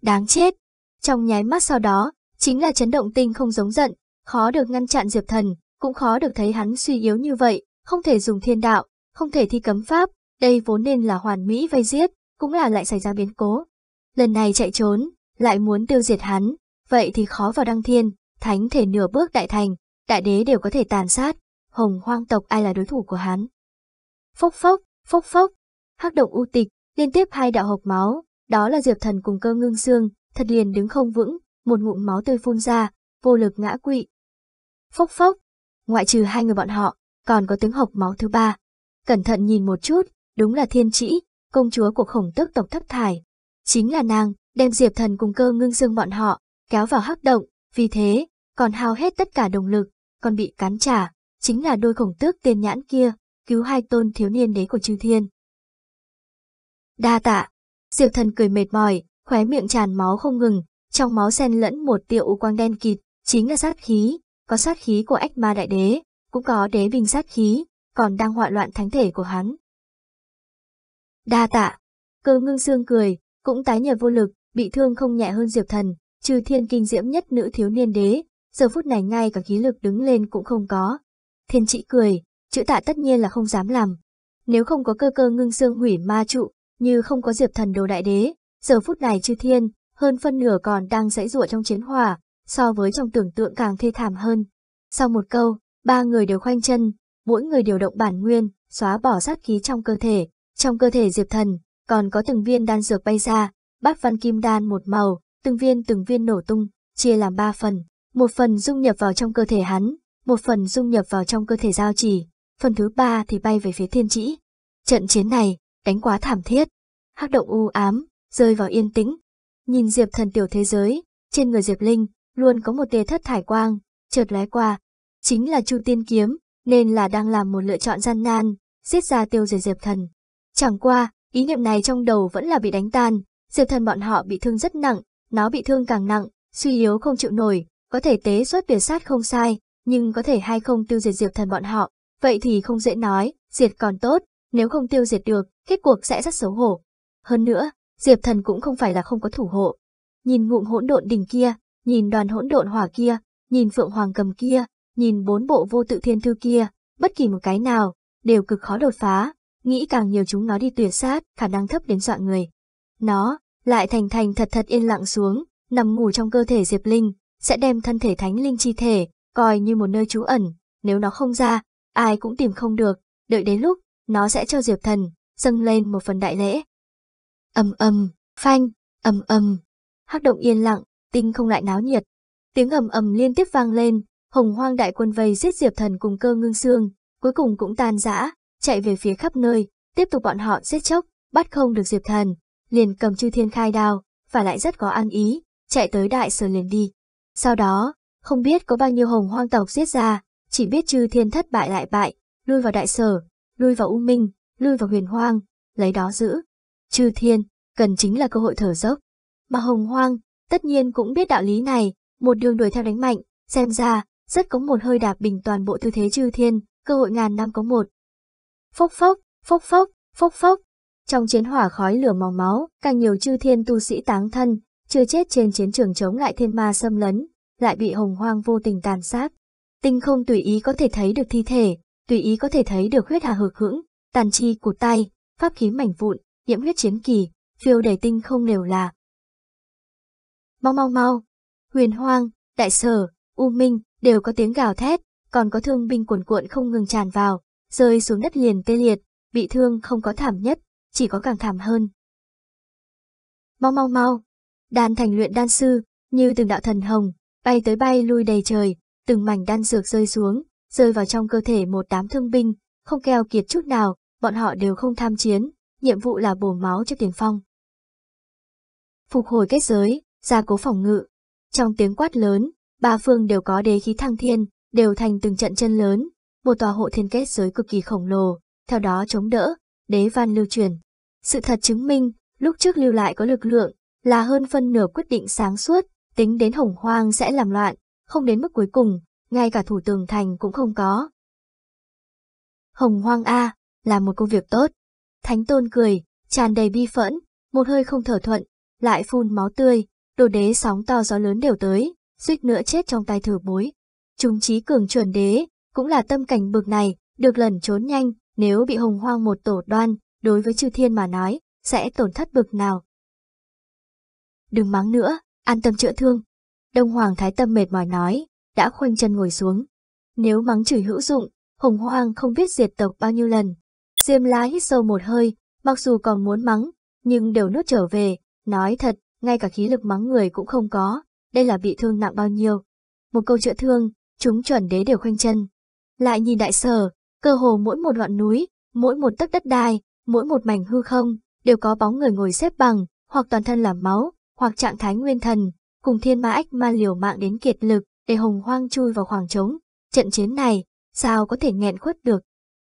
Speaker 1: Đáng chết! Trong nháy mắt sau đó, chính là chấn động tinh không giống giận, khó được ngăn chặn Diệp Thần, cũng khó được thấy hắn suy yếu như vậy, không thể dùng thiên đạo, không thể thi cấm pháp, đây vốn nên là hoàn mỹ vây giết, cũng là lại xảy ra biến cố. Lần này chạy trốn, lại muốn tiêu diệt hắn, vậy thì khó vào đăng thiên, thánh thể nửa bước đại thành, đại đế đều có thể tàn sát, hồng hoang tộc ai là đối thủ của hắn. Phốc phốc, phốc phốc, hắc động u tịch, liên tiếp hai đạo hộc máu, đó là diệp thần cùng cơ ngưng xương, thật liền đứng không vững, một ngụm máu tươi phun ra, vô lực ngã quỵ. Phốc phốc, ngoại trừ hai người bọn họ, còn có tiếng hộc máu thứ ba, Cẩn thận nhìn một chút, đúng là thiên trĩ, công chúa của khổng tức tộc thấp thải. Chính là nàng, đem diệp thần cùng cơ ngưng dương bọn họ, kéo vào hắc động, vì thế, còn hao hết tất cả đồng lực, còn bị cán trả, chính là đôi khổng tước tên nhãn kia, cứu hai tôn thiếu niên đế của chư thiên. Đa tạ, diệp thần cười mệt mỏi, khóe miệng tràn máu không ngừng, trong máu xen lẫn một tiệu quang đen kịt, chính là sát khí, có sát khí của ách ma đại đế, cũng có đế binh sát khí, còn đang hoạ loạn thánh thể của hắn. Đa tạ, cơ ngưng xương cười, cũng tái nhờ vô lực, bị thương không nhẹ hơn Diệp Thần, trừ thiên kinh diễm nhất nữ thiếu niên đế, giờ phút này ngay cả khí lực đứng lên cũng không có. Thiên trị cười, chữ tạ tất nhiên là không dám làm. Nếu không có cơ cơ ngưng xương hủy ma trụ, như không có Diệp Thần đồ đại đế, giờ phút này trừ thiên, hơn phân nửa còn đang dãy rụa trong chiến hòa, so với trong tưởng tượng càng thê thảm hơn. Sau một câu, ba người đều khoanh chân, mỗi người điều động bản nguyên, xóa bỏ sát khí trong cơ thể. Trong cơ thể Diệp Thần, còn có từng viên đan dược bay ra, bát văn kim đan một màu, từng viên từng viên nổ tung, chia làm ba phần. Một phần dung nhập vào trong cơ thể hắn, một phần dung nhập vào trong cơ thể giao chỉ, phần thứ ba thì bay về phía thiên trĩ. Trận chiến này, đánh quá thảm thiết. hắc động u ám, rơi vào yên tĩnh. Nhìn Diệp Thần tiểu thế giới, trên người Diệp Linh, luôn có một tia thất thải quang, chợt lóe qua. Chính là Chu Tiên Kiếm, nên là đang làm một lựa chọn gian nan, giết ra tiêu diệt Diệp Thần. Chẳng qua, ý niệm này trong đầu vẫn là bị đánh tan, Diệp Thần bọn họ bị thương rất nặng, nó bị thương càng nặng, suy yếu không chịu nổi, có thể tế xuất biệt sát không sai, nhưng có thể hay không tiêu diệt Diệp Thần bọn họ, vậy thì không dễ nói, diệt còn tốt, nếu không tiêu diệt được, kết cuộc sẽ rất xấu hổ. Hơn nữa, Diệp Thần cũng không phải là không có thủ hộ. Nhìn ngụm hỗn độn đỉnh kia, nhìn đoàn hỗn độn hỏa kia, nhìn phượng hoàng cầm kia, nhìn bốn bộ vô tự thiên thư kia, bất kỳ một cái nào, đều cực khó đột phá, nghĩ càng nhiều chúng nó đi tuyệt sát, khả năng thấp đến dọa người. Nó, lại thành thành thật thật yên lặng xuống, nằm ngủ trong cơ thể Diệp Linh, sẽ đem thân thể thánh linh chi thể, coi như một nơi trú ẩn, nếu nó không ra, ai cũng tìm không được, đợi đến lúc, nó sẽ cho Diệp Thần, dâng lên một phần đại lễ. Âm âm, phanh, âm âm, hắc động yên lặng, tinh không lại náo nhiệt. Tiếng ầm ầm liên tiếp vang lên, hồng hoang đại quân vây giết Diệp Thần cùng cơ ngưng xương, cuối cùng cũng tan rã, chạy về phía khắp nơi, tiếp tục bọn họ giết chóc, bắt không được Diệp Thần, liền cầm chư thiên khai đao, và lại rất có ăn ý, chạy tới đại sở liền đi. Sau đó, không biết có bao nhiêu hồng hoang tộc giết ra, chỉ biết chư thiên thất bại lại bại, lui vào đại sở, lui vào u minh, lui vào huyền hoang, lấy đó giữ. Chư thiên, cần chính là cơ hội thở dốc. Mà hồng hoang, tất nhiên cũng biết đạo lý này, một đường đuổi theo đánh mạnh, xem ra, rất có một hơi đạp bình toàn bộ tư thế chư thiên, cơ hội ngàn năm có một. Phốc phốc, phốc phốc, phốc phốc. Trong chiến hỏa khói lửa màu máu, càng nhiều chư thiên tu sĩ táng thân, chưa chết trên chiến trường chống lại thiên ma xâm lấn, lại bị hồng hoang vô tình tàn sát. Tinh không tùy ý có thể thấy được thi thể, tùy ý có thể thấy được huyết hà hực hững, tàn chi cụt tay, pháp khí mảnh vụn, nhiễm huyết chiến kỳ, phiêu đầy tinh không đều là. Mau mau mau, huyền hoang, đại sở, u minh, đều có tiếng gào thét, còn có thương binh cuồn cuộn không ngừng tràn vào, rơi xuống đất liền tê liệt, bị thương không có thảm nhất, chỉ có càng thảm hơn. Mau mau mau, đàn thành luyện đan sư, như từng đạo thần hồng, bay tới bay lui đầy trời, từng mảnh đan dược rơi xuống, rơi vào trong cơ thể một đám thương binh, không keo kiệt chút nào, bọn họ đều không tham chiến, nhiệm vụ là bổ máu cho tiền phong. Phục hồi kết giới, gia cố phòng ngự. Trong tiếng quát lớn, Ba phương đều có đế khí thăng thiên, đều thành từng trận chân lớn, một tòa hộ thiên kết giới cực kỳ khổng lồ, theo đó chống đỡ, đế văn lưu truyền. Sự thật chứng minh, lúc trước lưu lại có lực lượng, là hơn phân nửa quyết định sáng suốt, tính đến hồng hoang sẽ làm loạn, không đến mức cuối cùng, ngay cả thủ tường thành cũng không có. Hồng hoang A, là một công việc tốt. Thánh tôn cười, tràn đầy bi phẫn, một hơi không thở thuận, lại phun máu tươi, đồ đế sóng to gió lớn đều tới, suýt nữa chết trong tay thừa bối. Chúng trí cường chuẩn đế, cũng là tâm cảnh bực này, được lẩn trốn nhanh, nếu bị hồng hoang một tổ đoan, đối với chư thiên mà nói, sẽ tổn thất bực nào. Đừng mắng nữa, an tâm chữa thương. Đông Hoàng Thái Tâm mệt mỏi nói, đã khoanh chân ngồi xuống. Nếu mắng chửi hữu dụng, hồng hoang không biết diệt tộc bao nhiêu lần. Diêm lá hít sâu một hơi, mặc dù còn muốn mắng, nhưng đều nuốt trở về, nói thật, ngay cả khí lực mắng người cũng không có, đây là bị thương nặng bao nhiêu. Một câu chữa thương, chúng chuẩn đế đều khoanh chân. Lại nhìn đại sở, cơ hồ mỗi một ngọn núi, mỗi một tấc đất đai, mỗi một mảnh hư không, đều có bóng người ngồi xếp bằng, hoặc toàn thân làm máu, hoặc trạng thái nguyên thần, cùng thiên ma ách ma liều mạng đến kiệt lực, để hồng hoang chui vào khoảng trống. Trận chiến này, sao có thể nghẹn khuất được.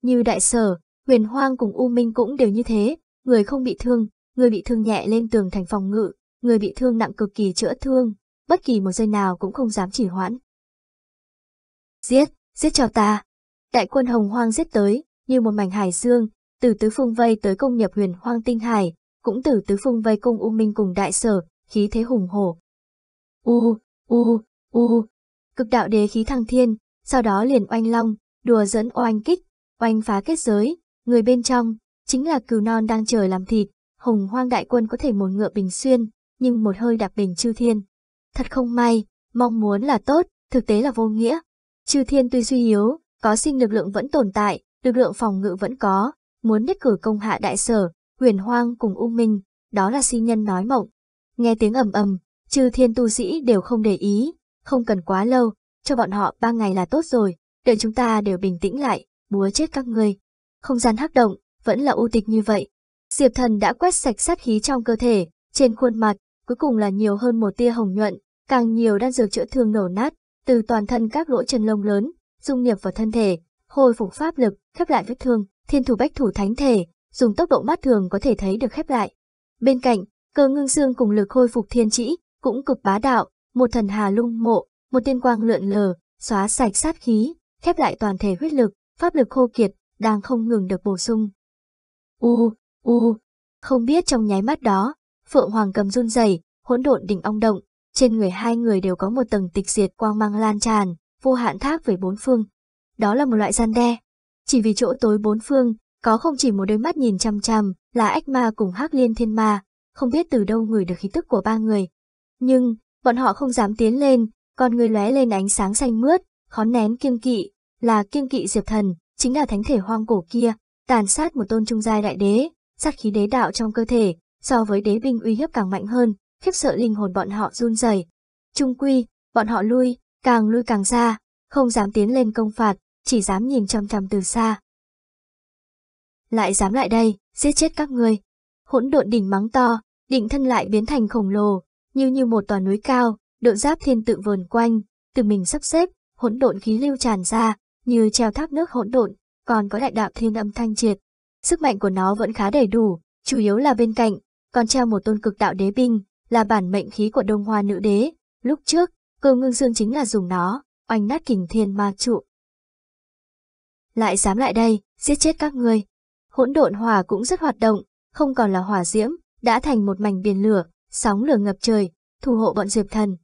Speaker 1: Như đại sở, huyền hoang cùng U Minh cũng đều như thế, người không bị thương, người bị thương nhẹ lên tường thành phòng ngự, người bị thương nặng cực kỳ chữa thương, bất kỳ một giây nào cũng không dám chỉ hoãn. Giết, giết cho ta! Đại quân hồng hoang giết tới, như một mảnh hải dương, từ tứ phương vây tới công nhập huyền hoang tinh hải, cũng từ tứ phương vây công U Minh cùng đại sở, khí thế hùng hổ. U, u, u, cực đạo đế khí thăng thiên, sau đó liền oanh long, đùa dẫn oanh kích, oanh phá kết giới, người bên trong, chính là cừu non đang chờ làm thịt, hồng hoang đại quân có thể một ngựa bình xuyên, nhưng một hơi đạp bình chư thiên. Thật không may, mong muốn là tốt, thực tế là vô nghĩa. Chư thiên tuy suy yếu, có sinh lực lượng vẫn tồn tại, lực lượng phòng ngự vẫn có, muốn nhất cử công hạ đại sở, huyền hoang cùng u minh, đó là si nhân nói mộng. Nghe tiếng ầm ầm, chư thiên tu sĩ đều không để ý, không cần quá lâu, cho bọn họ ba ngày là tốt rồi, đợi chúng ta đều bình tĩnh lại, búa chết các người. Không gian hắc động, vẫn là u tịch như vậy. Diệp thần đã quét sạch sát khí trong cơ thể, trên khuôn mặt cuối cùng là nhiều hơn một tia hồng nhuận, càng nhiều đan dược chữa thương nổ nát, từ toàn thân các lỗ chân lông lớn, dung nhập vào thân thể, hồi phục pháp lực, khép lại vết thương, thiên thủ bách thủ thánh thể, dùng tốc độ mắt thường có thể thấy được khép lại. Bên cạnh, cơ ngưng xương cùng lực hồi phục thiên trĩ, cũng cực bá đạo, một thần hà lung mộ, một tiên quang lượn lờ, xóa sạch sát khí, khép lại toàn thể huyết lực, pháp lực khô kiệt, đang không ngừng được bổ sung. U, u, không biết trong nháy mắt đó, Phượng Hoàng cầm run rẩy, hỗn độn đỉnh ong động, trên người hai người đều có một tầng tịch diệt quang mang lan tràn, vô hạn thác về bốn phương. Đó là một loại gian đe. Chỉ vì chỗ tối bốn phương, có không chỉ một đôi mắt nhìn chăm chăm, là ách ma cùng hắc liên thiên ma, không biết từ đâu người được khí tức của ba người. Nhưng, bọn họ không dám tiến lên, con người lóe lên ánh sáng xanh mướt, khó nén kiêng kỵ, là kiêng kỵ diệp thần, chính là thánh thể hoang cổ kia, tàn sát một tôn trung giai đại đế, sát khí đế đạo trong cơ thể, so với đế binh uy hiếp càng mạnh hơn, khiếp sợ linh hồn bọn họ run rẩy. Trung quy, bọn họ lui, càng lui càng xa, không dám tiến lên công phạt, chỉ dám nhìn chăm chăm từ xa. Lại dám lại đây, giết chết các ngươi. Hỗn độn đỉnh mắng to, định thân lại biến thành khổng lồ, như như một tòa núi cao, độ giáp thiên tự vờn quanh, từ mình sắp xếp, hỗn độn khí lưu tràn ra, như treo thác nước hỗn độn, còn có đại đạo thiên âm thanh triệt. Sức mạnh của nó vẫn khá đầy đủ, chủ yếu là bên cạnh, còn treo một tôn cực đạo đế binh, là bản mệnh khí của đông hoa nữ đế. Lúc trước, cơ ngưng dương chính là dùng nó, oanh nát kình thiên ma trụ. Lại dám lại đây, giết chết các người Hỗn độn hỏa cũng rất hoạt động, không còn là hỏa diễm, đã thành một mảnh biển lửa, sóng lửa ngập trời, thủ hộ bọn diệp thần.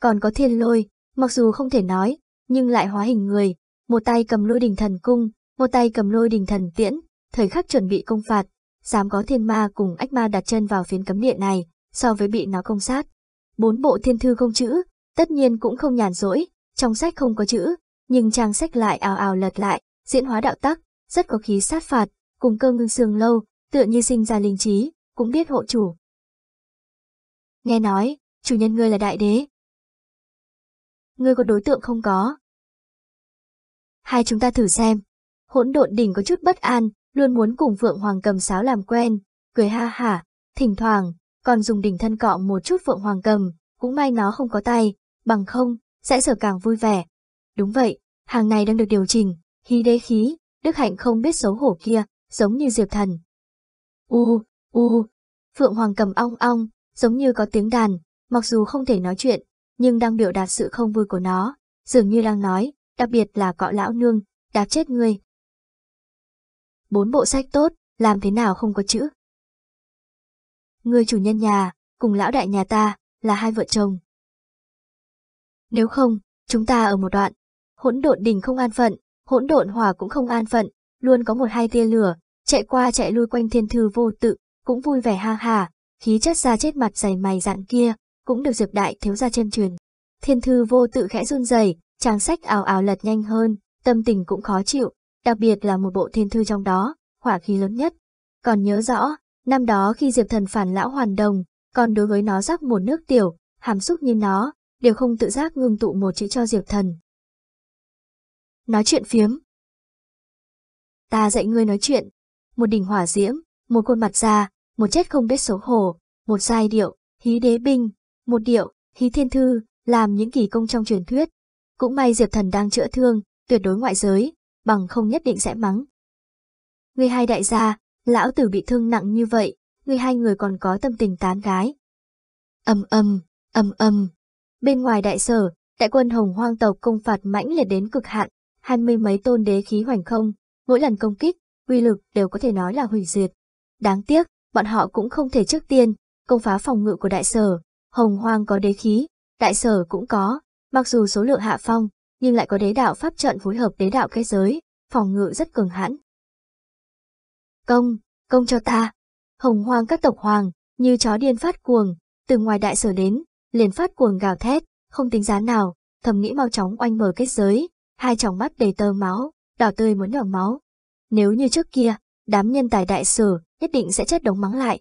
Speaker 1: Còn có thiên lôi, mặc dù không thể nói, nhưng lại hóa hình người, một tay cầm lôi đình thần cung, một tay cầm lôi đình thần tiễn, thời khắc chuẩn bị công phạt dám có thiên ma cùng ách ma đặt chân vào phiến cấm địa này, so với bị nó công sát. Bốn bộ thiên thư không chữ, tất nhiên cũng không nhàn rỗi, trong sách không có chữ, nhưng trang sách lại ào ào lật lại, diễn hóa đạo tắc, rất có khí sát phạt, cùng cơ ngưng xương lâu, tựa như sinh ra linh trí, cũng biết hộ chủ. Nghe nói, chủ nhân ngươi là đại đế. Ngươi có đối tượng không có? Hai chúng ta thử xem. Hỗn độn đỉnh có chút bất an, luôn muốn cùng Phượng Hoàng cầm sáo làm quen, cười ha hả, thỉnh thoảng, còn dùng đỉnh thân cọ một chút Phượng Hoàng cầm, cũng may nó không có tay, bằng không, sẽ sở càng vui vẻ. Đúng vậy, hàng này đang được điều chỉnh, hí đế khí, Đức Hạnh không biết xấu hổ kia, giống như Diệp Thần. U, u, Phượng Hoàng cầm ong ong, giống như có tiếng đàn, mặc dù không thể nói chuyện, nhưng đang biểu đạt sự không vui của nó, dường như đang nói, đặc biệt là cọ lão nương, đạp chết ngươi, bốn bộ sách tốt, làm thế nào không có chữ. Người chủ nhân nhà, cùng lão đại nhà ta, là hai vợ chồng. Nếu không, chúng ta ở một đoạn, hỗn độn đình không an phận, hỗn độn hòa cũng không an phận, luôn có một hai tia lửa, chạy qua chạy lui quanh thiên thư vô tự, cũng vui vẻ ha hà, khí chất ra chết mặt dày mày dạn kia, cũng được Diệp Đại thiếu ra chêm truyền. Thiên thư vô tự khẽ run rẩy, trang sách ảo ảo lật nhanh hơn, tâm tình cũng khó chịu, đặc biệt là một bộ thiên thư trong đó, hỏa khí lớn nhất. Còn nhớ rõ, năm đó khi Diệp Thần phản lão hoàn đồng, còn đối với nó rắc một nước tiểu, hàm xúc như nó, đều không tự giác ngưng tụ một chữ cho Diệp Thần. Nói chuyện phiếm Ta dạy ngươi nói chuyện, một đỉnh hỏa diễm, một khuôn mặt già, một chết không biết xấu hổ, một giai điệu, hí đế binh, một điệu, hí thiên thư, làm những kỳ công trong truyền thuyết. Cũng may Diệp Thần đang chữa thương, tuyệt đối ngoại giới, bằng không nhất định sẽ mắng. Người hai đại gia, lão tử bị thương nặng như vậy, người hai người còn có tâm tình tán gái. Âm âm, âm âm. Bên ngoài đại sở, đại quân hồng hoang tộc công phạt mãnh liệt đến cực hạn, hai mươi mấy tôn đế khí hoành không, mỗi lần công kích, uy lực đều có thể nói là hủy diệt. Đáng tiếc, bọn họ cũng không thể trước tiên, công phá phòng ngự của đại sở, hồng hoang có đế khí, đại sở cũng có, mặc dù số lượng hạ phong, nhưng lại có đế đạo pháp trận phối hợp đế đạo cái giới, phòng ngự rất cường hãn. Công, công cho ta! Hồng hoang các tộc hoàng, như chó điên phát cuồng, từ ngoài đại sở đến, liền phát cuồng gào thét, không tính giá nào, thầm nghĩ mau chóng oanh mở kết giới, hai tròng mắt đầy tơ máu, đỏ tươi muốn nhỏ máu. Nếu như trước kia, đám nhân tài đại sở nhất định sẽ chết đống mắng lại.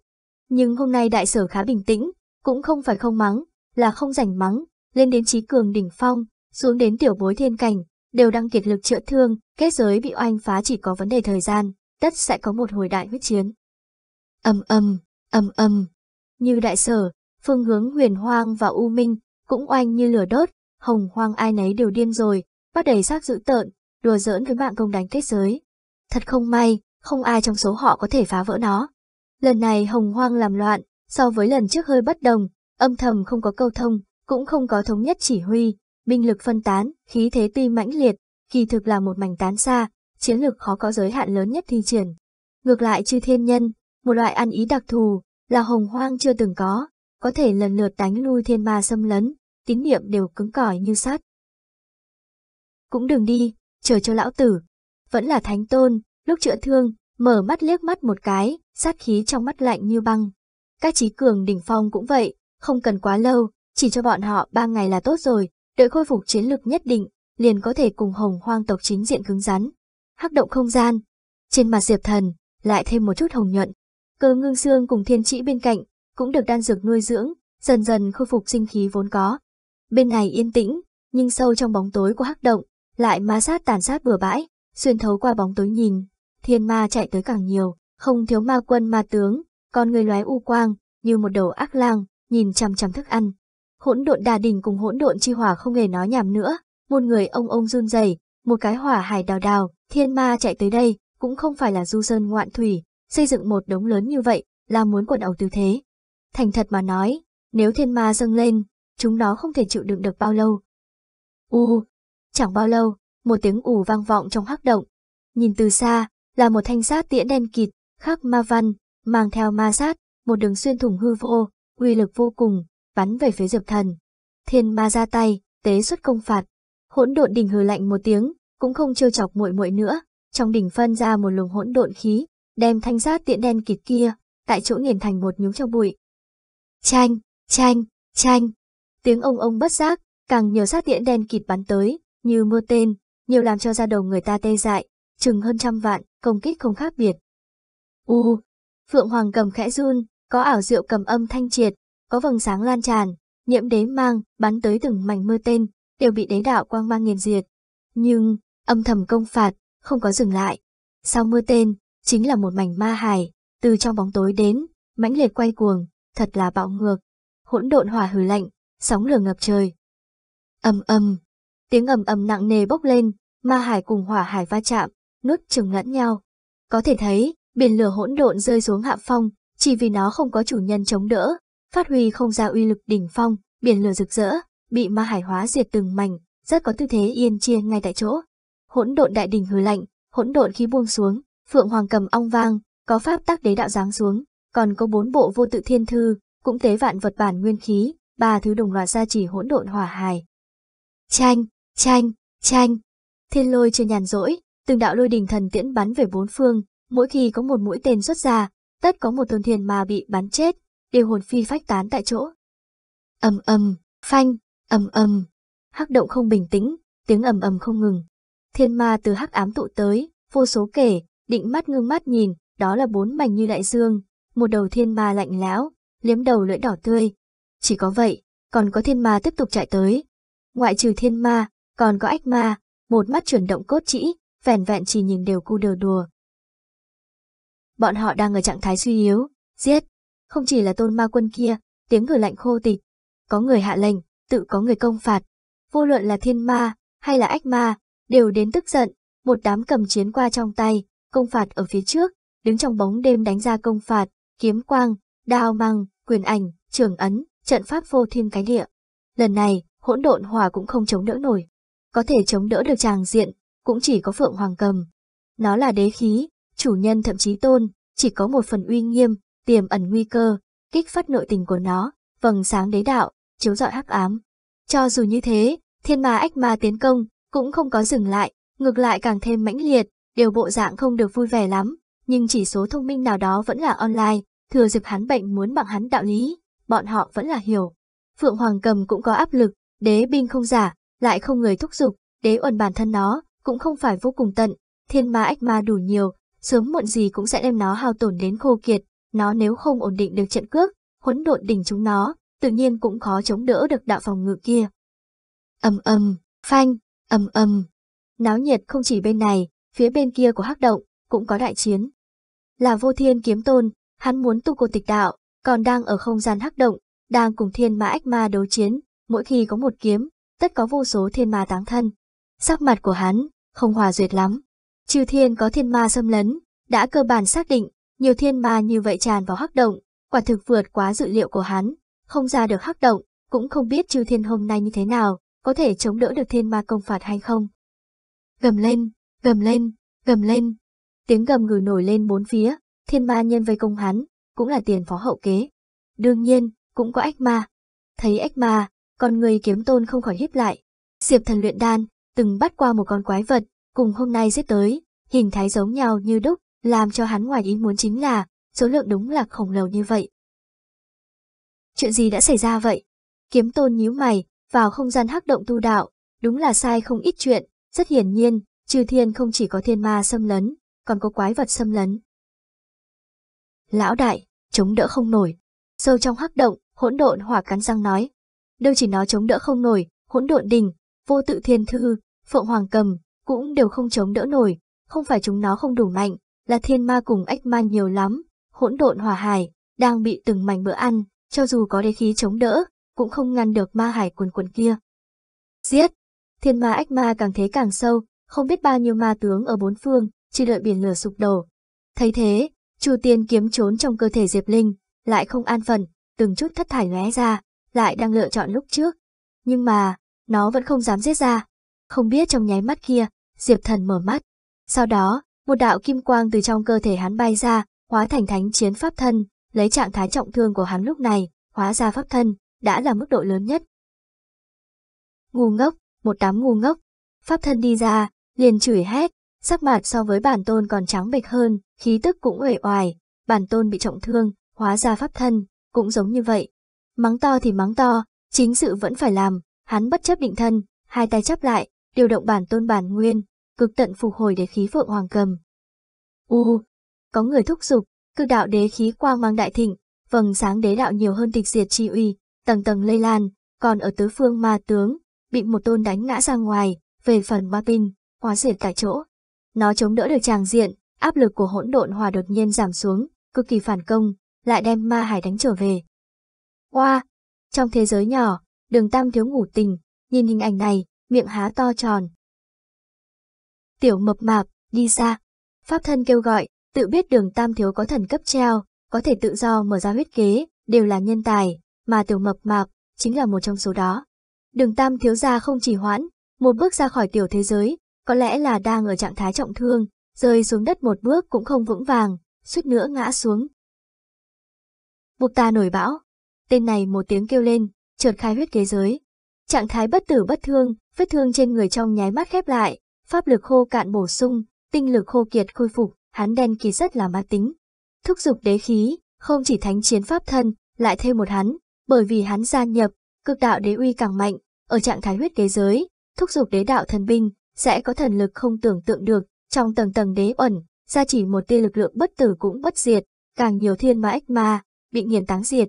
Speaker 1: Nhưng hôm nay đại sở khá bình tĩnh, cũng không phải không mắng, là không rảnh mắng, lên đến trí cường đỉnh phong, xuống đến tiểu bối thiên cảnh, đều đang kiệt lực chữa thương, kết giới bị oanh phá chỉ có vấn đề thời gian, tất sẽ có một hồi đại huyết chiến. Âm âm, âm âm, như đại sở, phương hướng huyền hoang và u minh, cũng oanh như lửa đốt, hồng hoang ai nấy đều điên rồi, bắt đầy xác dữ tợn, đùa giỡn với mạng công đánh kết giới. Thật không may, không ai trong số họ có thể phá vỡ nó. Lần này hồng hoang làm loạn, so với lần trước hơi bất đồng, âm thầm không có câu thông, cũng không có thống nhất chỉ huy, binh lực phân tán, khí thế tuy mãnh liệt, kỳ thực là một mảnh tán xa, chiến lực khó có giới hạn lớn nhất thi triển. Ngược lại chư thiên nhân, một loại ăn ý đặc thù, là hồng hoang chưa từng có, có thể lần lượt đánh lui thiên ma xâm lấn, tín niệm đều cứng cỏi như sắt. Cũng đừng đi, chờ cho lão tử. Vẫn là thánh tôn, lúc chữa thương, mở mắt liếc mắt một cái, sát khí trong mắt lạnh như băng. Các trí cường đỉnh phong cũng vậy, không cần quá lâu, chỉ cho bọn họ ba ngày là tốt rồi, đợi khôi phục chiến lực nhất định, liền có thể cùng hồng hoang tộc chính diện cứng rắn. Hắc động không gian, trên mặt Diệp Thần, lại thêm một chút hồng nhuận. Cơ ngưng xương cùng thiên trĩ bên cạnh, cũng được đan dược nuôi dưỡng, dần dần khôi phục sinh khí vốn có. Bên này yên tĩnh, nhưng sâu trong bóng tối của hắc động, lại ma sát tàn sát bừa bãi, xuyên thấu qua bóng tối nhìn, thiên ma chạy tới càng nhiều, không thiếu ma quân ma tướng, con người loái u quang, như một đầu ác lang, nhìn chằm chằm thức ăn hỗn độn đà đỉnh cùng hỗn độn chi hỏa không hề nói nhảm nữa, một người ông ông run rẩy, một cái hỏa hải đào đào, thiên ma chạy tới đây, cũng không phải là du sơn ngoạn thủy, xây dựng một đống lớn như vậy, là muốn quần ẩu tư thế. Thành thật mà nói, nếu thiên ma dâng lên, chúng nó không thể chịu đựng được bao lâu. U, chẳng bao lâu, một tiếng ù vang vọng trong hắc động. Nhìn từ xa, là một thanh sát tiễn đen kịt, khắc ma văn, mang theo ma sát, một đường xuyên thủng hư vô, uy lực vô cùng, bắn về phía Diệp Thần. Thiên ma ra tay, tế xuất công phạt. Hỗn độn đỉnh hừ lạnh một tiếng, cũng không trêu chọc muội muội nữa, trong đỉnh phân ra một luồng hỗn độn khí, đem thanh sát tiễn đen kịt kia, tại chỗ nghiền thành một nhúm trong bụi. Chanh, chanh, chanh. Tiếng ông ông bất giác, càng nhiều sát tiễn đen kịt bắn tới, như mưa tên, nhiều làm cho da đầu người ta tê dại, chừng hơn trăm vạn, công kích không khác biệt. U, Phượng Hoàng cầm khẽ run, có ảo diệu cầm âm thanh triệt, có vầng sáng lan tràn, nhiễm đế mang, bắn tới từng mảnh mưa tên, đều bị đế đạo quang mang nghiền diệt. Nhưng, âm thầm công phạt, không có dừng lại. Sau mưa tên, chính là một mảnh ma hài, từ trong bóng tối đến, mãnh liệt quay cuồng, thật là bạo ngược. Hỗn độn hỏa hử lạnh, sóng lửa ngập trời. Âm âm, tiếng ầm ầm nặng nề bốc lên, ma hải cùng hỏa hải va chạm, nuốt chừng lẫn nhau. Có thể thấy, biển lửa hỗn độn rơi xuống hạ phong, chỉ vì nó không có chủ nhân chống đỡ, phát huy không ra uy lực đỉnh phong, biển lửa rực rỡ, bị ma hải hóa diệt từng mảnh, rất có tư thế yên chia ngay tại chỗ. Hỗn độn đại đỉnh hừ lạnh, hỗn độn khí buông xuống, phượng hoàng cầm ong vang, có pháp tác đế đạo giáng xuống, còn có bốn bộ vô tự thiên thư, cũng tế vạn vật bản nguyên khí, ba thứ đồng loạt ra chỉ hỗn độn hỏa hài. Chanh, chanh, chanh. Thiên lôi chưa nhàn rỗi, từng đạo lôi đình thần tiễn bắn về bốn phương, mỗi khi có một mũi tên xuất ra, tất có một tôn thiên ma bị bắn chết, đều hồn phi phách tán tại chỗ. ầm ầm, phanh, ầm ầm, hắc động không bình tĩnh, tiếng ầm ầm không ngừng. Thiên ma từ hắc ám tụ tới, vô số kể, định mắt ngưng mắt nhìn, đó là bốn mảnh như đại dương, một đầu thiên ma lạnh lẽo, liếm đầu lưỡi đỏ tươi. Chỉ có vậy, còn có thiên ma tiếp tục chạy tới. Ngoại trừ thiên ma, còn có ách ma, một mắt chuyển động cốt chỉ, vẻn vẹn chỉ nhìn đều cu đờ đùa. Bọn họ đang ở trạng thái suy yếu, giết, không chỉ là tôn ma quân kia, tiếng người lạnh khô tịch, có người hạ lệnh, tự có người công phạt. Vô luận là thiên ma, hay là ách ma, đều đến tức giận, một đám cầm chiến qua trong tay, công phạt ở phía trước, đứng trong bóng đêm đánh ra công phạt, kiếm quang, đao măng, quyền ảnh, trường ấn, trận pháp vô thiên cái địa. Lần này, hỗn độn hòa cũng không chống đỡ nổi. Có thể chống đỡ được tràng diện, cũng chỉ có phượng hoàng cầm. Nó là đế khí, chủ nhân thậm chí tôn, chỉ có một phần uy nghiêm, tiềm ẩn nguy cơ, kích phát nội tình của nó, vầng sáng đế đạo, chiếu rọi hắc ám. Cho dù như thế, thiên ma ách ma tiến công, cũng không có dừng lại, ngược lại càng thêm mãnh liệt, đều bộ dạng không được vui vẻ lắm, nhưng chỉ số thông minh nào đó vẫn là online, thừa dịp hắn bệnh muốn bằng hắn đạo lý, bọn họ vẫn là hiểu. Phượng Hoàng Cầm cũng có áp lực, đế binh không giả, lại không người thúc giục, đế uẩn bản thân nó, cũng không phải vô cùng tận, thiên ma ách ma đủ nhiều, sớm muộn gì cũng sẽ đem nó hao tổn đến khô kiệt, nó nếu không ổn định được trận cước, hỗn độn đỉnh chúng nó, tự nhiên cũng khó chống đỡ được đạo phòng ngự kia. ầm ầm phanh, ầm ầm Náo nhiệt không chỉ bên này, phía bên kia của hắc động, cũng có đại chiến. Là vô thiên kiếm tôn, hắn muốn tu cô tịch đạo, còn đang ở không gian hắc động, đang cùng thiên ma ách ma đấu chiến, mỗi khi có một kiếm, tất có vô số thiên ma táng thân. Sắc mặt của hắn, không hòa duyệt lắm. Chư thiên có thiên ma xâm lấn, đã cơ bản xác định nhiều thiên ma như vậy tràn vào hắc động, quả thực vượt quá dự liệu của hắn, không ra được hắc động, cũng không biết chư thiên hôm nay như thế nào, có thể chống đỡ được thiên ma công phạt hay không. Gầm lên, gầm lên, gầm lên. Tiếng gầm ngừ nổi lên bốn phía, thiên ma nhân vây công hắn, cũng là tiền phó hậu kế. Đương nhiên, cũng có ách ma. Thấy ách ma, con người kiếm tôn không khỏi hiếp lại. Diệp thần luyện đan, từng bắt qua một con quái vật, cùng hôm nay giết tới, hình thái giống nhau như đúc, làm cho hắn ngoài ý muốn chính là, số lượng đúng là khổng lồ như vậy. Chuyện gì đã xảy ra vậy? Kiếm tôn nhíu mày, vào không gian hắc động tu đạo, đúng là sai không ít chuyện, rất hiển nhiên, trừ thiên không chỉ có thiên ma xâm lấn, còn có quái vật xâm lấn. Lão đại, chống đỡ không nổi. Sâu trong hắc động, hỗn độn hỏa cắn răng nói. Đâu chỉ nó chống đỡ không nổi, hỗn độn đình, vô tự thiên thư, phượng hoàng cầm, cũng đều không chống đỡ nổi, không phải chúng nó không đủ mạnh, là thiên ma cùng ách ma nhiều lắm, hỗn độn hòa hải, đang bị từng mảnh bữa ăn, cho dù có đế khí chống đỡ, cũng không ngăn được ma hải cuồn cuộn kia. Giết! Thiên ma ách ma càng thế càng sâu, không biết bao nhiêu ma tướng ở bốn phương, chỉ đợi biển lửa sụp đổ. Thấy thế, Chu Tiên kiếm trốn trong cơ thể Diệp Linh, lại không an phận từng chút thất thải lóe ra, lại đang lựa chọn lúc trước. Nhưng mà, nó vẫn không dám giết ra. Không biết trong nháy mắt kia, Diệp Thần mở mắt. Sau đó, một đạo kim quang từ trong cơ thể hắn bay ra, hóa thành thánh chiến pháp thân, lấy trạng thái trọng thương của hắn lúc này, hóa ra pháp thân, đã là mức độ lớn nhất. Ngu ngốc, một đám ngu ngốc, pháp thân đi ra, liền chửi hét, sắc mặt so với bản tôn còn trắng bệch hơn, khí tức cũng uể oải, bản tôn bị trọng thương, hóa ra pháp thân, cũng giống như vậy. Mắng to thì mắng to, chính sự vẫn phải làm, hắn bất chấp định thân, hai tay chắp lại, điều động bản tôn bản nguyên, cực tận phục hồi đế khí Phượng Hoàng cầm. U, có người thúc giục, cư đạo đế khí quang mang đại thịnh, vầng sáng đế đạo nhiều hơn tịch diệt chi uy, tầng tầng lây lan, còn ở tứ phương ma tướng, bị một tôn đánh ngã ra ngoài, về phần ma tinh, hóa diệt tại chỗ. Nó chống đỡ được tràng diện, áp lực của hỗn độn hòa đột nhiên giảm xuống, cực kỳ phản công, lại đem ma hải đánh trở về. qua Trong thế giới nhỏ, đường tam thiếu ngủ tình, nhìn hình ảnh này, miệng há to tròn, Tiểu mập mạp, đi ra. Pháp thân kêu gọi, tự biết đường tam thiếu có thần cấp treo, có thể tự do mở ra huyết kế, đều là nhân tài, mà tiểu mập mạp chính là một trong số đó. Đường tam thiếu gia không chỉ hoãn, một bước ra khỏi tiểu thế giới, có lẽ là đang ở trạng thái trọng thương, rơi xuống đất một bước cũng không vững vàng, suýt nữa ngã xuống. Buộc ta nổi bão, tên này một tiếng kêu lên, trượt khai huyết kế giới. Trạng thái bất tử bất thương, vết thương trên người trong nháy mắt khép lại, pháp lực khô cạn bổ sung, tinh lực khô kiệt khôi phục, hắn đen kỳ rất là ma tính. Thúc dục đế khí, không chỉ thánh chiến pháp thân, lại thêm một hắn, bởi vì hắn gia nhập, cực đạo đế uy càng mạnh, ở trạng thái huyết đế giới, thúc dục đế đạo thần binh, sẽ có thần lực không tưởng tượng được, trong tầng tầng đế ẩn, ra chỉ một tia lực lượng bất tử cũng bất diệt, càng nhiều thiên ma ếch ma, bị nghiền táng diệt.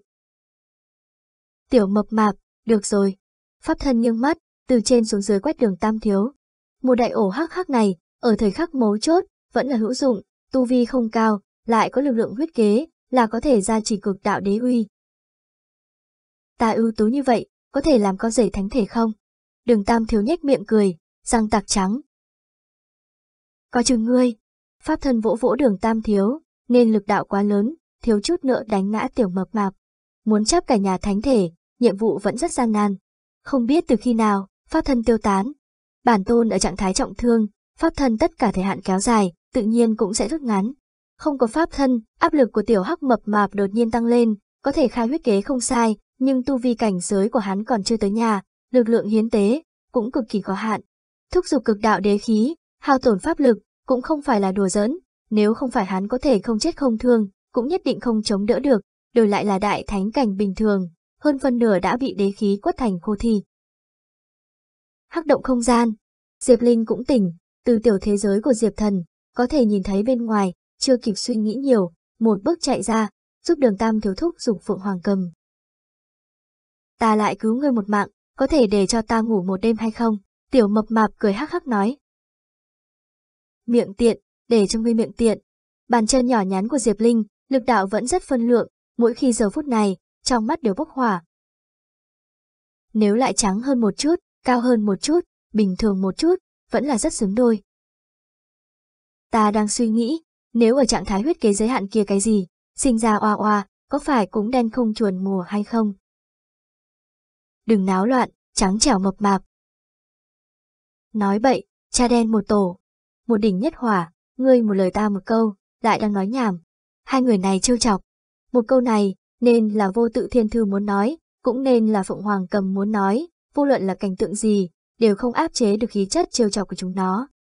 Speaker 1: Tiểu mập mạp, được rồi. Pháp thân nghiêng mắt, từ trên xuống dưới quét đường tam thiếu, một đại ổ hắc hắc này, ở thời khắc mấu chốt, vẫn là hữu dụng, tu vi không cao, lại có lực lượng huyết kế, là có thể ra chỉ cực đạo đế uy. Ta ưu tú như vậy, có thể làm con rể thánh thể không? Đường Tam thiếu nhếch miệng cười, răng tạc trắng. Có chừng ngươi, pháp thân vỗ vỗ đường Tam thiếu, nên lực đạo quá lớn, thiếu chút nữa đánh ngã tiểu mập mạp. Muốn chấp cả nhà thánh thể, nhiệm vụ vẫn rất gian nan. Không biết từ khi nào, pháp thân tiêu tán, bản tôn ở trạng thái trọng thương, pháp thân tất cả thời hạn kéo dài, tự nhiên cũng sẽ rút ngắn. Không có pháp thân, áp lực của tiểu hắc mập mạp đột nhiên tăng lên, có thể khai huyết kế không sai, nhưng tu vi cảnh giới của hắn còn chưa tới nhà, lực lượng hiến tế cũng cực kỳ có hạn. Thúc giục cực đạo đế khí, hao tổn pháp lực cũng không phải là đùa giỡn, nếu không phải hắn có thể không chết không thương, cũng nhất định không chống đỡ được, đổi lại là đại thánh cảnh bình thường, hơn phân nửa đã bị đế khí quất thành khô thi hắc động không gian. Diệp Linh cũng tỉnh, từ tiểu thế giới của Diệp Thần, có thể nhìn thấy bên ngoài, chưa kịp suy nghĩ nhiều, một bước chạy ra, giúp đường tam thiếu thúc dùng phượng hoàng cầm. Ta lại cứu ngươi một mạng, có thể để cho ta ngủ một đêm hay không? Tiểu mập mạp cười hắc hắc nói. Miệng tiện, để cho ngươi miệng tiện. Bàn chân nhỏ nhắn của Diệp Linh, lực đạo vẫn rất phân lượng, mỗi khi giờ phút này, trong mắt đều bốc hỏa. Nếu lại trắng hơn một chút, cao hơn một chút, bình thường một chút, vẫn là rất xứng đôi. Ta đang suy nghĩ, nếu ở trạng thái huyết kế giới hạn kia cái gì, sinh ra oa oa, có phải cũng đen không chuồn mùa hay không? Đừng náo loạn, trắng trẻo mập mạp. Nói bậy, cha đen một tổ, một đỉnh nhất hỏa, ngươi một lời ta một câu, lại đang nói nhảm. Hai người này trêu chọc. Một câu này, nên là vô tự thiên thư muốn nói, cũng nên là Phượng Hoàng cầm muốn nói, vô luận là cảnh tượng gì, đều không áp chế được khí chất trêu chọc của chúng nó.